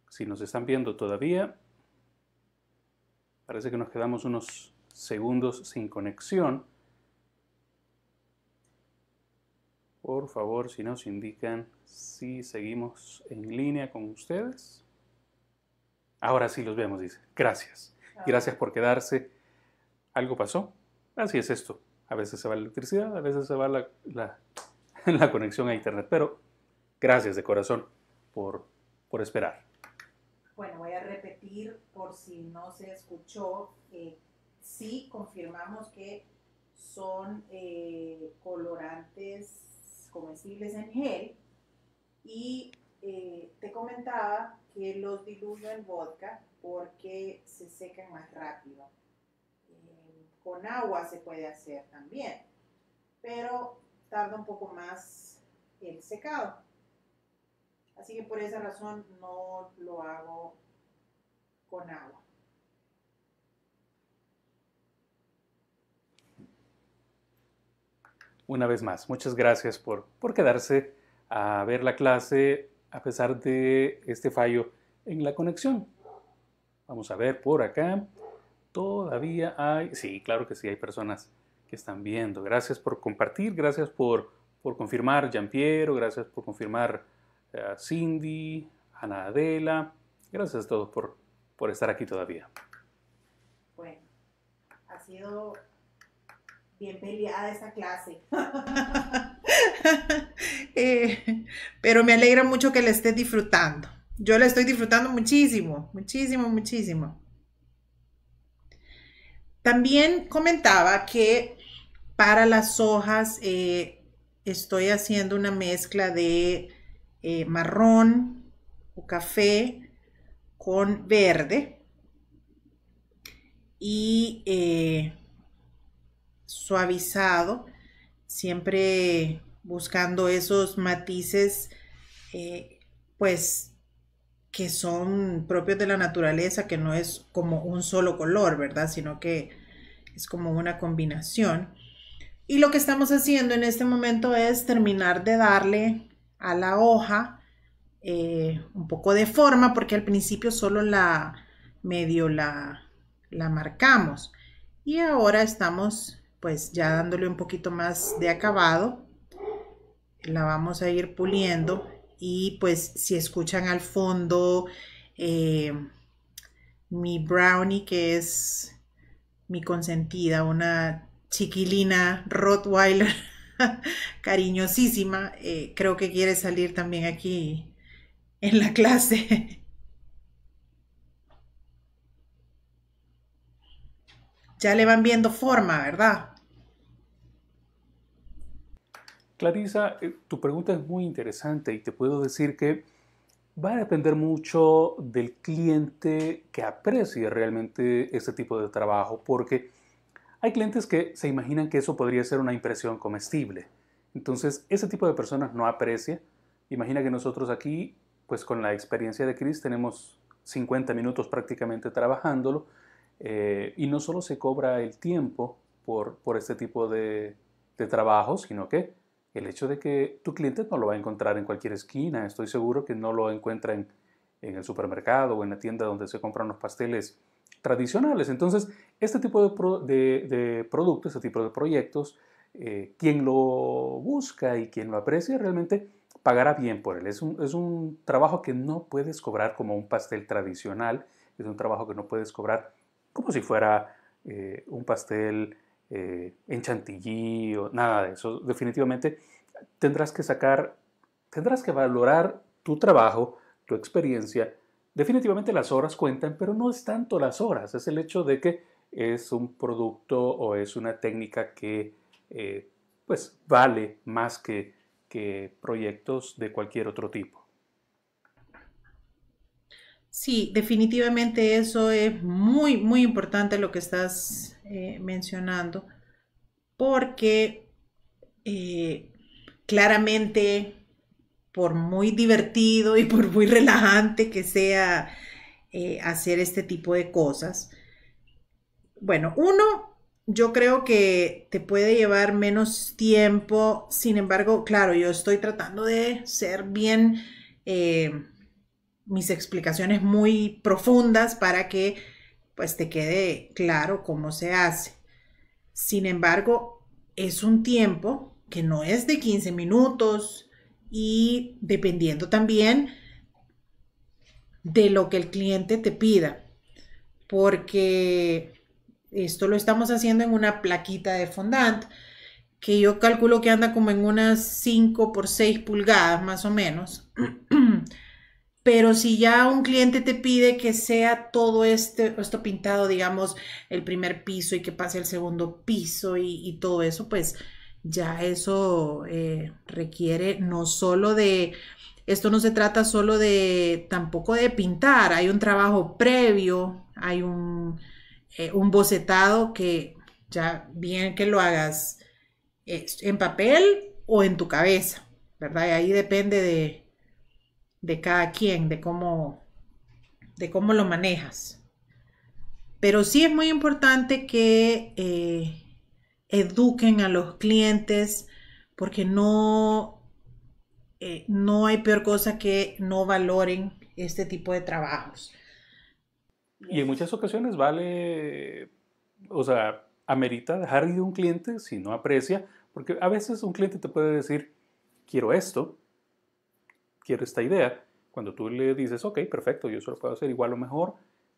si nos están viendo todavía, parece que nos quedamos unos segundos sin conexión. por favor, si nos indican si seguimos en línea con ustedes. Ahora sí los vemos, dice. Gracias. Gracias por quedarse. ¿Algo pasó? Así es esto. A veces se va la electricidad, a veces se va la, conexión a Internet. Pero gracias de corazón por, por esperar. Bueno, voy a repetir por si no se escuchó. Eh, sí confirmamos que son eh, colorantes en gel y eh, te comentaba que los diluyo en vodka porque se secan más rápido. Eh, con agua se puede hacer también, pero tarda un poco más el secado. Así que por esa razón no lo hago con agua. una vez más. Muchas gracias por, por quedarse a ver la clase a pesar de este fallo en la conexión. Vamos a ver por acá. Todavía hay, sí, claro que sí, hay personas que están viendo. Gracias por compartir, gracias por, por confirmar Jean pierre gracias por confirmar eh, Cindy, Ana Adela. Gracias a todos por, por estar aquí todavía. Bueno, ha sido bien peleada esa clase. Eh, pero me alegra mucho que la estés disfrutando. Yo la estoy disfrutando muchísimo, muchísimo, muchísimo. También comentaba que para las hojas eh, estoy haciendo una mezcla de eh, marrón o café con verde. Y suavizado, siempre buscando esos matices, eh, pues que son propios de la naturaleza, que no es como un solo color, ¿verdad? Sino que es como una combinación. Y lo que estamos haciendo en este momento es terminar de darle a la hoja eh, un poco de forma, porque al principio solo la medio la, la marcamos. Y ahora estamos pues ya dándole un poquito más de acabado, la vamos a ir puliendo y pues si escuchan al fondo eh, mi brownie que es mi consentida, una chiquilina Rottweiler cariñosísima, eh, creo que quiere salir también aquí en la clase. ya le van viendo forma, ¿verdad? Clarisa, eh, tu pregunta es muy interesante y te puedo decir que va a depender mucho del cliente que aprecie realmente este tipo de trabajo, porque hay clientes que se imaginan que eso podría ser una impresión comestible. Entonces, ese tipo de personas no aprecia. Imagina que nosotros aquí, pues con la experiencia de Chris, tenemos 50 minutos prácticamente trabajándolo eh, y no solo se cobra el tiempo por, por este tipo de, de trabajo, sino que el hecho de que tu cliente no lo va a encontrar en cualquier esquina, estoy seguro que no lo encuentra en, el supermercado o en la tienda donde se compran los pasteles tradicionales. Entonces, este tipo de, productos, este tipo de proyectos, eh, quien lo busca y quien lo aprecia realmente pagará bien por él. Es un, trabajo que no puedes cobrar como un pastel tradicional, es un trabajo que no puedes cobrar como si fuera eh, un pastel eh, en chantilly o nada de eso. Definitivamente tendrás que sacar, tendrás que valorar tu trabajo, tu experiencia. Definitivamente las horas cuentan, pero no es tanto las horas, es el hecho de que es un producto o es una técnica que eh, pues vale más que, que proyectos de cualquier otro tipo. Sí, definitivamente eso es muy, muy importante lo que estás eh, mencionando, porque eh, claramente, por muy divertido y por muy relajante que sea eh, hacer este tipo de cosas, bueno, uno, yo creo que te puede llevar menos tiempo, sin embargo, claro, yo estoy tratando de ser bien mis explicaciones muy profundas para que pues te quede claro cómo se hace. Sin embargo, es un tiempo que no es de 15 minutos y dependiendo también de lo que el cliente te pida, porque esto lo estamos haciendo en una plaquita de fondant que yo calculo que anda como en unas 5 por 6 pulgadas más o menos. Pero si ya un cliente te pide que sea todo este, esto pintado, digamos, el primer piso y que pase al segundo piso y, todo eso, pues ya eso eh, requiere no solo de, esto no se trata solo de, tampoco de pintar, hay un trabajo previo, hay un, eh, bocetado que ya bien que lo hagas eh, en papel o en tu cabeza, ¿verdad? Y ahí depende de, de cada quien, de cómo, de cómo lo manejas. Pero sí es muy importante que eh, eduquen a los clientes porque no, eh, no hay peor cosa que no valoren este tipo de trabajos. Y en muchas ocasiones vale, o sea, amerita dejar ir un cliente si no aprecia, porque a veces un cliente te puede decir, quiero esto, esta idea, cuando tú le dices, ok, perfecto, yo eso puedo hacer igual o mejor,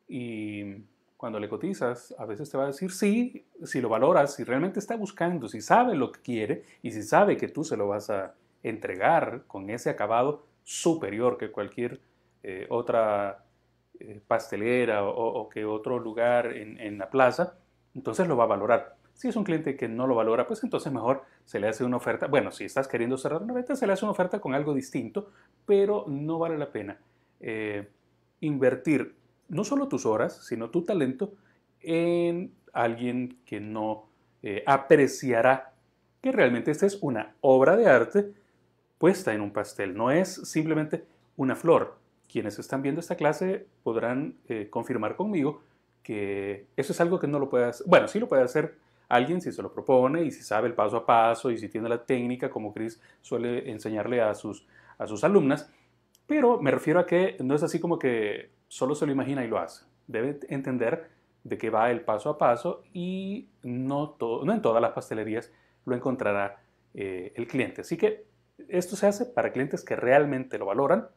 y cuando le cotizas, a veces te va a decir sí, si lo valoras, si realmente está buscando, si sabe lo que quiere y si sabe que tú se lo vas a entregar con ese acabado superior que cualquier eh, otra eh, pastelera o, que otro lugar en la plaza, entonces lo va a valorar. Si es un cliente que no lo valora, pues entonces mejor se le hace una oferta. Bueno, si estás queriendo cerrar una venta, se le hace una oferta con algo distinto, pero no vale la pena eh, invertir no solo tus horas, sino tu talento en alguien que no eh, apreciará que realmente esta es una obra de arte puesta en un pastel, no es simplemente una flor. Quienes están viendo esta clase podrán eh, confirmar conmigo que eso es algo que no lo puedes hacer, bueno, sí lo puede hacer alguien si se lo propone y si sabe el paso a paso y si tiene la técnica, como Chris suele enseñarle a sus, a sus alumnas. Pero me refiero a que no es así como que solo se lo imagina y lo hace. Debe entender de qué va el paso a paso y no, no en todas las pastelerías lo encontrará eh, el cliente. Así que esto se hace para clientes que realmente lo valoran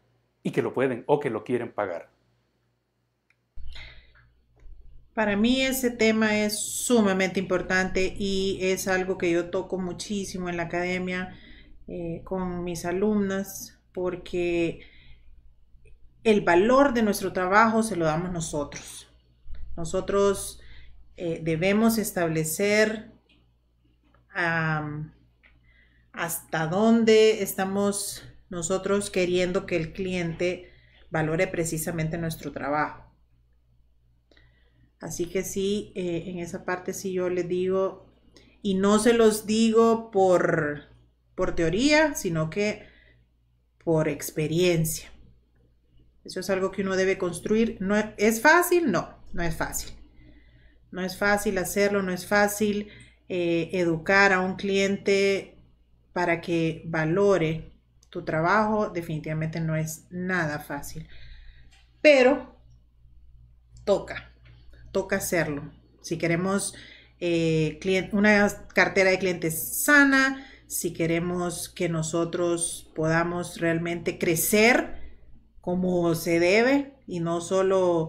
y que lo pueden o que lo quieren pagar. Para mí ese tema es sumamente importante y es algo que yo toco muchísimo en la academia eh, con mis alumnas porque el valor de nuestro trabajo se lo damos nosotros. Nosotros eh, debemos establecer hasta dónde estamos nosotros queriendo que el cliente valore precisamente nuestro trabajo. Así que sí, eh, en esa parte sí yo les digo, y no se los digo por, teoría, sino que por experiencia. Eso es algo que uno debe construir. No, e, ¿Es fácil? No, no es fácil. No es fácil hacerlo, no es fácil eh, educar a un cliente para que valore tu trabajo. Definitivamente no es nada fácil. Pero toca toca hacerlo. Si queremos eh, una cartera de clientes sana, si queremos que nosotros podamos realmente crecer como se debe y no solo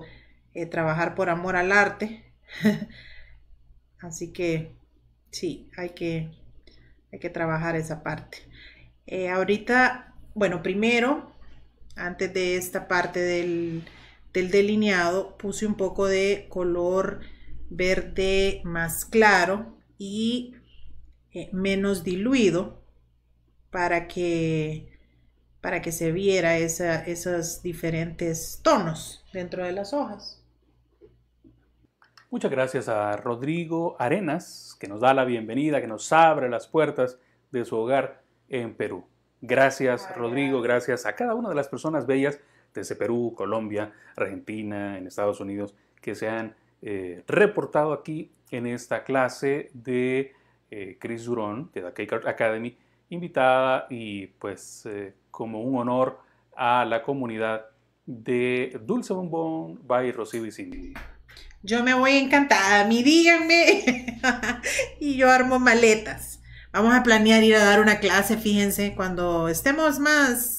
eh, trabajar por amor al arte. Así que sí, hay que, hay que trabajar esa parte. Eh, ahorita, bueno, primero, antes de esta parte del, del delineado puse un poco de color verde más claro y eh, menos diluido para que para que se viera esos diferentes tonos dentro de las hojas. Muchas gracias a Rodrigo Arenas, que nos da la bienvenida, que nos abre las puertas de su hogar en Perú. Gracias, Rodrigo, gracias a cada una de las personas bellas desde Perú, Colombia, Argentina, en Estados Unidos, que se han eh, reportado aquí en esta clase de eh, Chris Durón, de la Cake Art Academy, invitada y pues eh, como un honor a la comunidad de Dulce Bombón by Rosy Vicini. Yo me voy encantada, a díganme y yo armo maletas. Vamos a planear ir a dar una clase, fíjense, cuando estemos más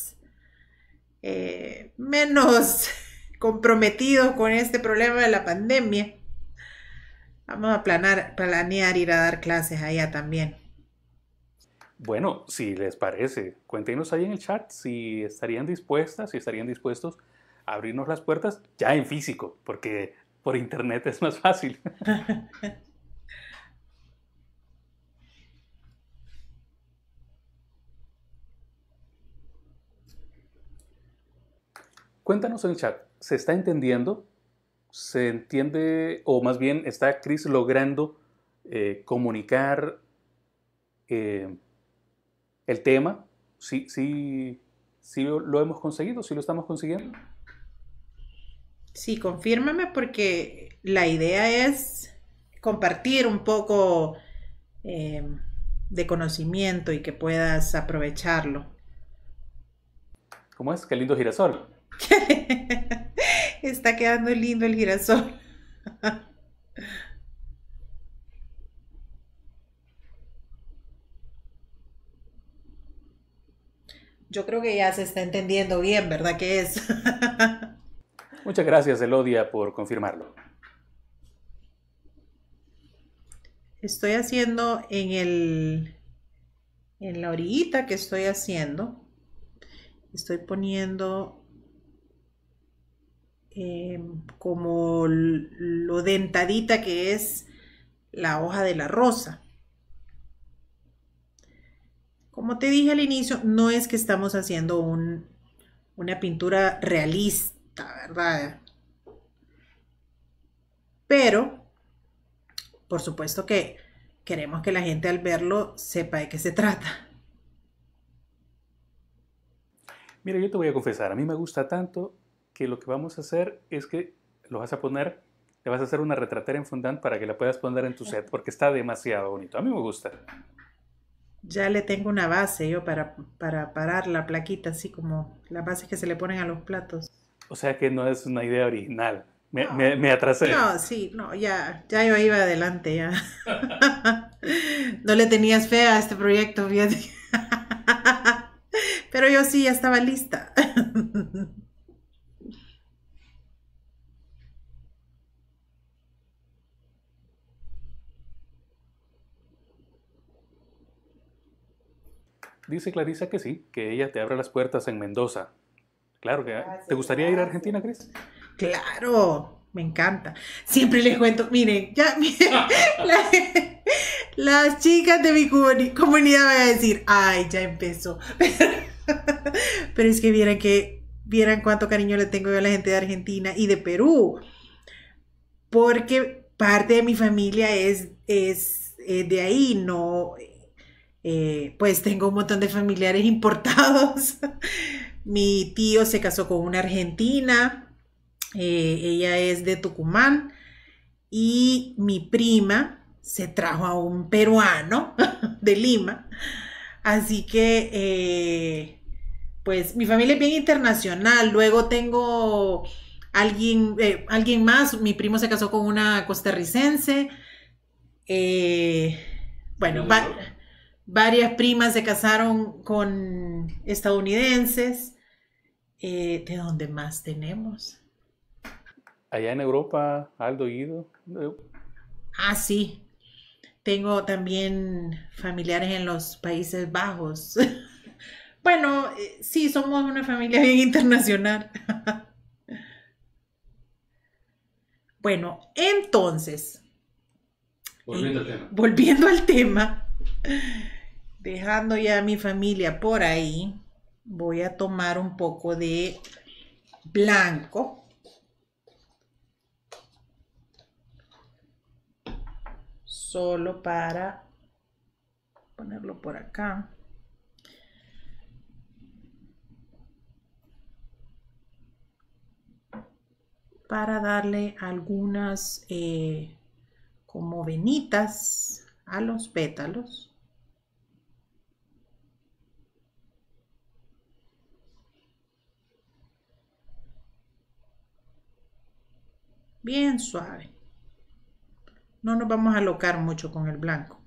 eh, menos comprometido con este problema de la pandemia. Vamos a planear ir a dar clases allá también. Bueno, si les parece, cuéntenos ahí en el chat si estarían dispuestas, si estarían dispuestos a abrirnos las puertas ya en físico, porque por internet es más fácil. Cuéntanos en el chat, ¿se está entendiendo? ¿Se entiende, o más bien está Cris logrando eh, comunicar eh, el tema? ¿Sí, sí, sí lo, hemos conseguido? ¿Sí lo estamos consiguiendo? Sí, confírmame porque la idea es compartir un poco eh, de conocimiento y que puedas aprovecharlo. ¿Cómo es? Qué lindo girasol. Está quedando lindo el girasol. Yo creo que ya se está entendiendo bien, ¿verdad que es? Muchas gracias, Elodia, por confirmarlo. Estoy haciendo en el en la orillita que estoy haciendo, estoy poniendo Em, como lo dentadita que es la hoja de la rosa. Como te dije al inicio, no es que estamos haciendo una pintura realista, ¿verdad? Pero, por supuesto que queremos que la gente al verlo sepa de qué se trata. Mira, yo te voy a confesar, a mí me gusta tanto que lo que vamos a hacer es que lo vas a poner, le vas a hacer una retratera en fondant para que la puedas poner en tu set, porque está demasiado bonito. A mí me gusta. Ya le tengo una base yo para, para parar la plaquita, así como la base que se le ponen a los platos. O sea que no es una idea original. Me, me, atrasé. No, sí, no, ya, ya yo iba adelante, ya. no le tenías fe a este proyecto, fíjate. Pero yo sí ya estaba lista. Dice Clarisa que sí, que ella te abre las puertas en Mendoza. Claro que. ¿eh? ¿Te gustaría ir a Argentina, Cris? Claro, me encanta. Siempre les cuento, miren, ya, las chicas de mi comunidad van a decir, ay, ya empezó. Pero es que vieran que, vieran cuánto cariño le tengo yo a la gente de Argentina y de Perú. Porque parte de mi familia es, es de ahí, no eh, pues tengo un montón de familiares importados. Mi tío se casó con una argentina, eh, ella es de Tucumán, y mi prima se trajo a un peruano de Lima. Así que, eh, pues mi familia es bien internacional. Luego tengo alguien, alguien más, mi primo se casó con una costarricense. bueno, varias primas se casaron con estadounidenses. Eh, ¿De dónde más tenemos? Allá en Europa, Aldo Guido. Ah, sí. Tengo también familiares en los Países Bajos. bueno, eh, sí, somos una familia bien internacional. bueno, entonces. Volviendo eh, al tema. Volviendo al tema dejando ya a mi familia por ahí, voy a tomar un poco de blanco. Solo para ponerlo por acá. Para darle algunas eh, como venitas a los pétalos. bien suave. No nos vamos a alocar mucho con el blanco.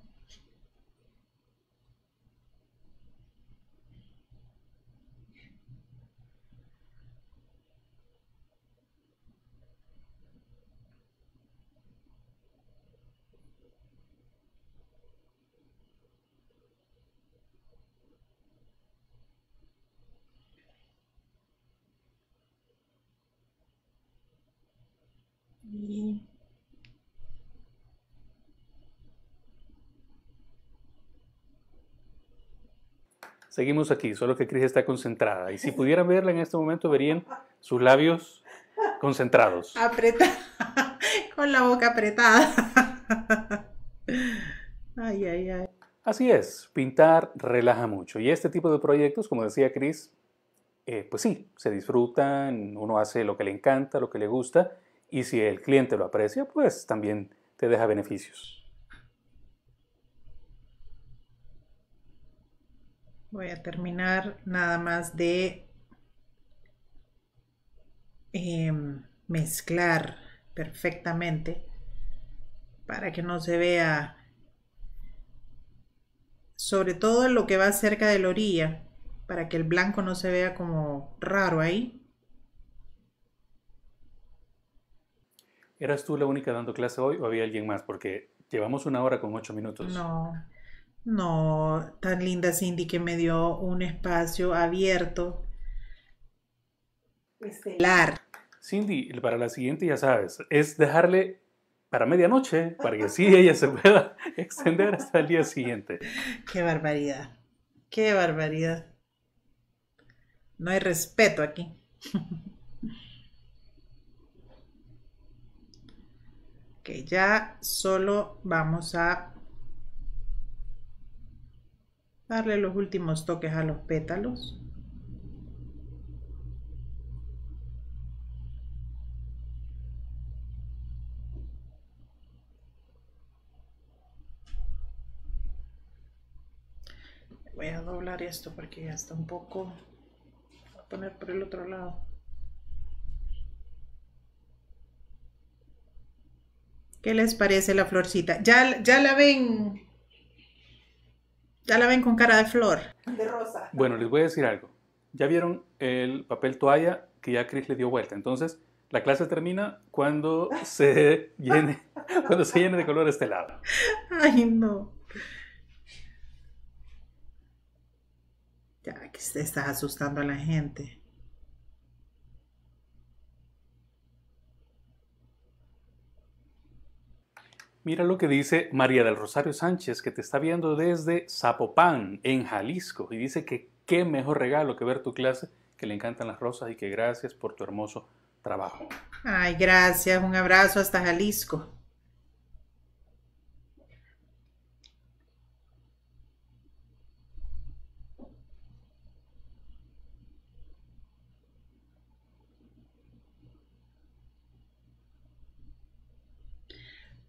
Seguimos aquí, solo que Cris está concentrada. Y si pudieran verla en este momento, verían sus labios concentrados. Apretada, con la boca apretada. Ay, ay, ay. Así es, pintar relaja mucho. Y este tipo de proyectos, como decía Cris, eh, pues sí, se disfrutan, uno hace lo que le encanta, lo que le gusta, y si el cliente lo aprecia, pues también te deja beneficios. Voy a terminar nada más de em, mezclar perfectamente para que no se vea sobre todo lo que va cerca de la orilla para que el blanco no se vea como raro ahí ¿Eras tú la única dando clase hoy o había alguien más? Porque llevamos una hora con ocho minutos. No, no, tan linda Cindy que me dio un espacio abierto. Estelar. Cindy, para la siguiente ya sabes, es dejarle para medianoche para que sí ella se pueda extender hasta el día siguiente. Qué barbaridad, qué barbaridad. No hay respeto aquí. que ya solo vamos a darle los últimos toques a los pétalos. Voy a doblar esto porque ya está un poco... Voy a poner por el otro lado. ¿Qué les parece la florcita? Ya, ya la ven ya la ven con cara de flor. De rosa. Bueno, les voy a decir algo. Ya vieron el papel toalla que ya Chris le dio vuelta. Entonces, la clase termina cuando se llene, cuando se llene de color este lado. Ay, no. Ya que se está asustando a la gente. Mira lo que dice María del Rosario Sánchez, que te está viendo desde Zapopan, en Jalisco, y dice que qué mejor regalo que ver tu clase, que le encantan las rosas y que gracias por tu hermoso trabajo. Ay, gracias, un abrazo hasta Jalisco.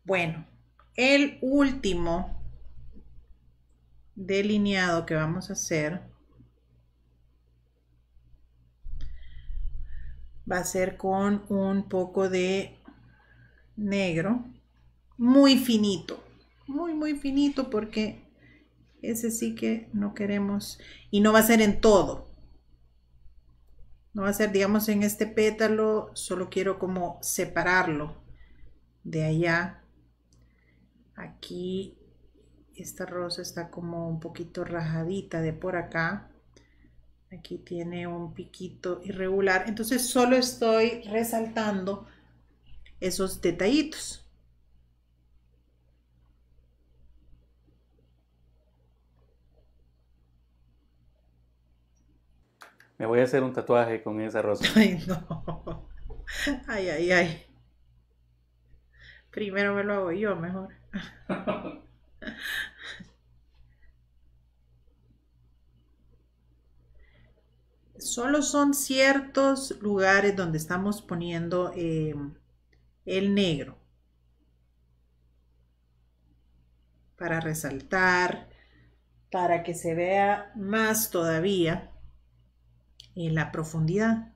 Bueno, el último delineado que vamos a hacer va a ser con un poco de negro muy finito muy muy finito porque ese sí que no queremos y no va a ser en todo no va a ser digamos en este pétalo solo quiero como separarlo de allá Aquí esta rosa está como un poquito rajadita de por acá. Aquí tiene un piquito irregular. Entonces solo estoy resaltando esos detallitos. Me voy a hacer un tatuaje con esa rosa. Ay, no. Ay, ay, ay. Primero me lo hago yo mejor. Solo son ciertos lugares donde estamos poniendo eh, el negro. Para resaltar, para que se vea más todavía en la profundidad.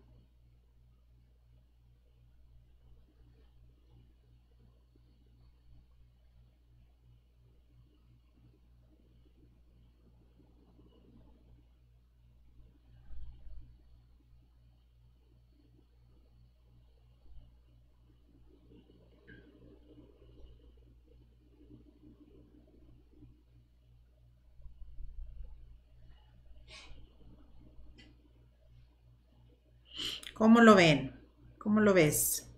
¿Cómo lo ven? ¿Cómo lo ves?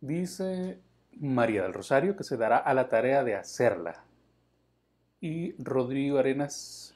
Dice María del Rosario que se dará a la tarea de hacerla. Y Rodrigo Arenas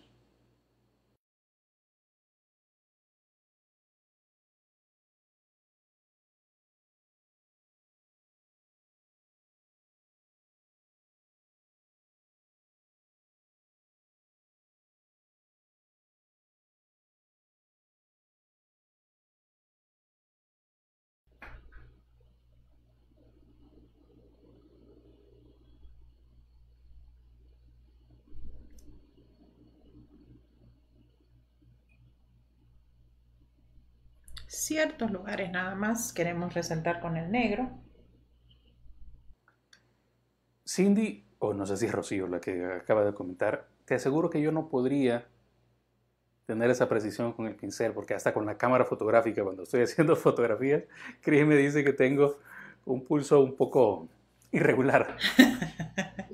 ciertos lugares nada más queremos resaltar con el negro. Cindy, o no sé si es Rocío la que acaba de comentar, te aseguro que yo no podría tener esa precisión con el pincel, porque hasta con la cámara fotográfica, cuando estoy haciendo fotografías, Cris me dice que tengo un pulso un poco irregular.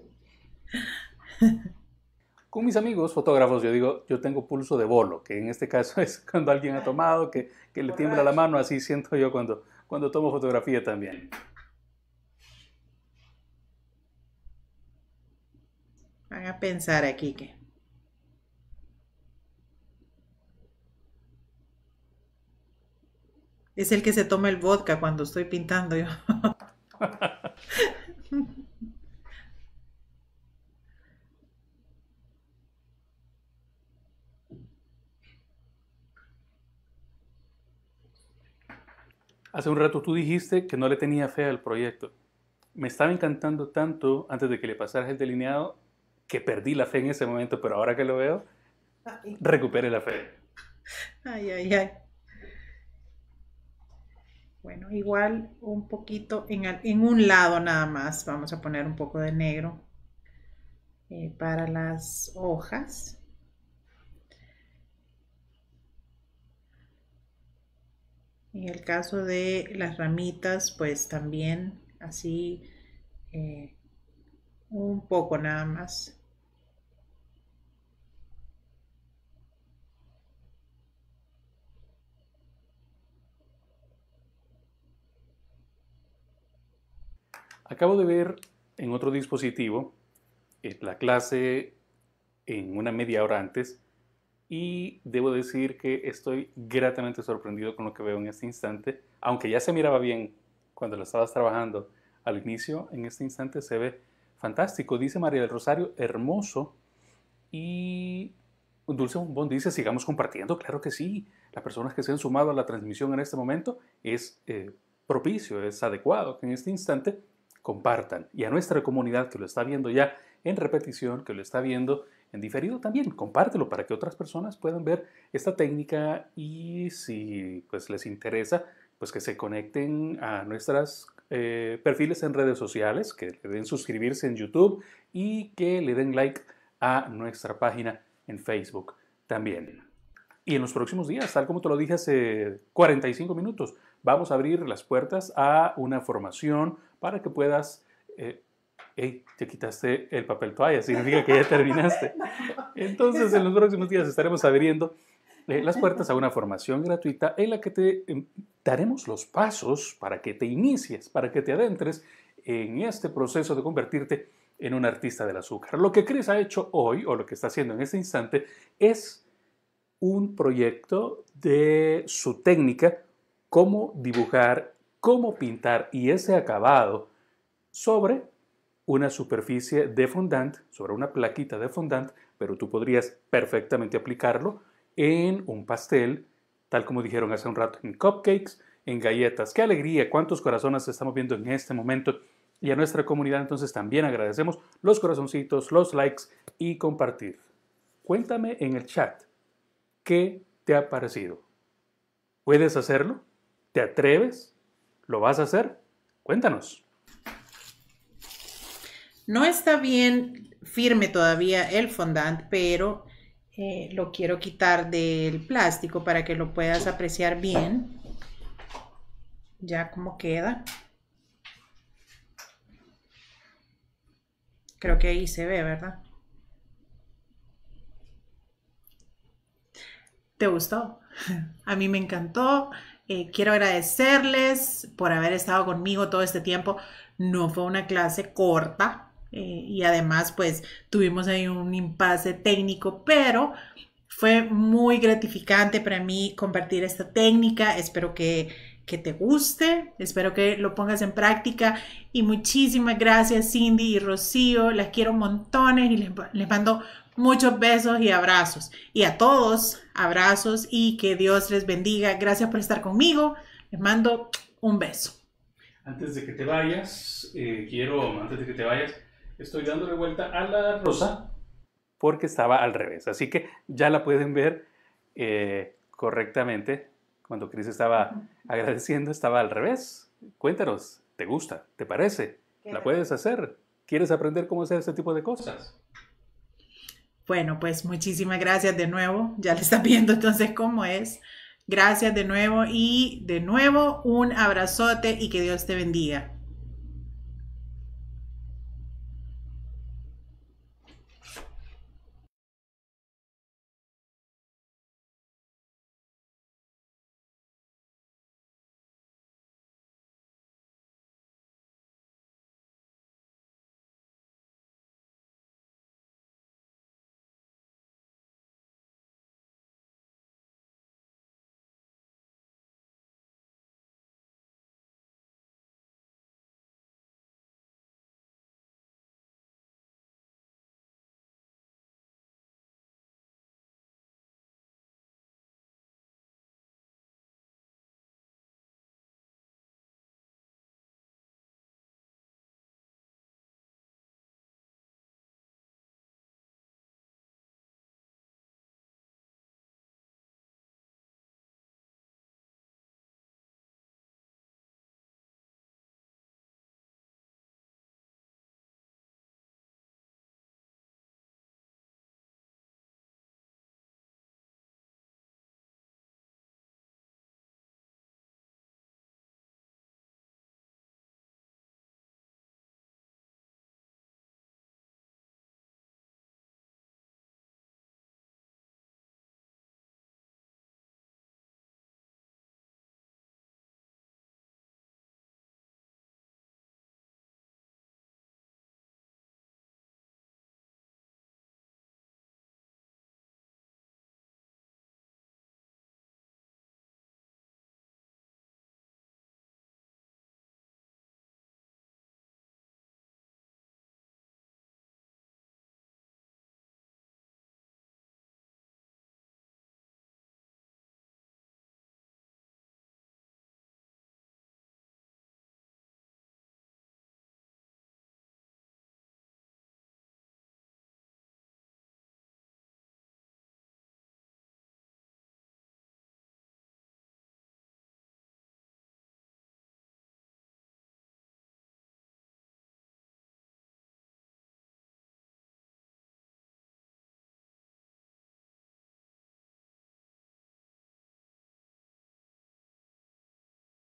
con mis amigos fotógrafos, yo digo, yo tengo pulso de bolo, que en este caso es cuando alguien ha tomado, que, le tiembla la mano, así siento yo cuando, cuando tomo fotografía también. Van a pensar aquí que... Es el que se toma el vodka cuando estoy pintando yo. Hace un rato tú dijiste que no le tenía fe al proyecto. Me estaba encantando tanto antes de que le pasaras el delineado que perdí la fe en ese momento, pero ahora que lo veo, recupere la fe. Ay, ay, ay. Bueno, igual un poquito en, un lado nada más. Vamos a poner un poco de negro eh, para las hojas. En el caso de las ramitas, pues también así eh, un poco nada más. Acabo de ver en otro dispositivo eh, la clase en una media hora antes y debo decir que estoy gratamente sorprendido con lo que veo en este instante, aunque ya se miraba bien cuando lo estabas trabajando al inicio, en este instante se ve fantástico, dice María del Rosario, hermoso y Dulce Bombón dice, sigamos compartiendo, claro que sí, las personas que se han sumado a la transmisión en este momento es eh, propicio, es adecuado que en este instante compartan y a nuestra comunidad que lo está viendo ya en repetición, que lo está viendo en diferido también, compártelo para que otras personas puedan ver esta técnica y si pues, les interesa, pues que se conecten a nuestros eh, perfiles en redes sociales, que le den suscribirse en YouTube y que le den like a nuestra página en Facebook también. Y en los próximos días, tal como te lo dije hace 45 minutos, vamos a abrir las puertas a una formación para que puedas eh, hey, te quitaste el papel toalla, significa que ya terminaste. Entonces, en los próximos días estaremos abriendo eh, las puertas a una formación gratuita en la que te em, daremos los pasos para que te inicies, para que te adentres en este proceso de convertirte en un artista del azúcar. Lo que Chris ha hecho hoy, o lo que está haciendo en este instante, es un proyecto de su técnica, cómo dibujar, cómo pintar y ese acabado sobre una superficie de fondant, sobre una plaquita de fondant, pero tú podrías perfectamente aplicarlo en un pastel, tal como dijeron hace un rato, en cupcakes, en galletas. ¡Qué alegría! ¿Cuántos corazones estamos viendo en este momento? Y a nuestra comunidad entonces también agradecemos los corazoncitos, los likes y compartir. Cuéntame en el chat qué te ha parecido. ¿Puedes hacerlo? ¿Te atreves? ¿Lo vas a hacer? Cuéntanos. No está bien firme todavía el fondant, pero eh, lo quiero quitar del plástico para que lo puedas apreciar bien. Ya como queda. Creo que ahí se ve, ¿verdad? ¿Te gustó? A mí me encantó. Eh, quiero agradecerles por haber estado conmigo todo este tiempo. No fue una clase corta, eh, y además, pues tuvimos ahí un impasse técnico, pero fue muy gratificante para mí compartir esta técnica. Espero que, te guste, espero que lo pongas en práctica. Y muchísimas gracias Cindy y Rocío, las quiero montones y les, mando muchos besos y abrazos. Y a todos, abrazos y que Dios les bendiga. Gracias por estar conmigo. Les mando un beso. Antes de que te vayas, eh, quiero, antes de que te vayas, estoy dándole vuelta a la rosa porque estaba al revés. Así que ya la pueden ver eh, correctamente. Cuando Cris estaba agradeciendo, estaba al revés. Cuéntanos, ¿te gusta? ¿Te parece? ¿La puedes hacer? ¿Quieres aprender cómo hacer este tipo de cosas? Bueno, pues muchísimas gracias de nuevo. Ya le está viendo entonces cómo es. Gracias de nuevo y de nuevo un abrazote y que Dios te bendiga.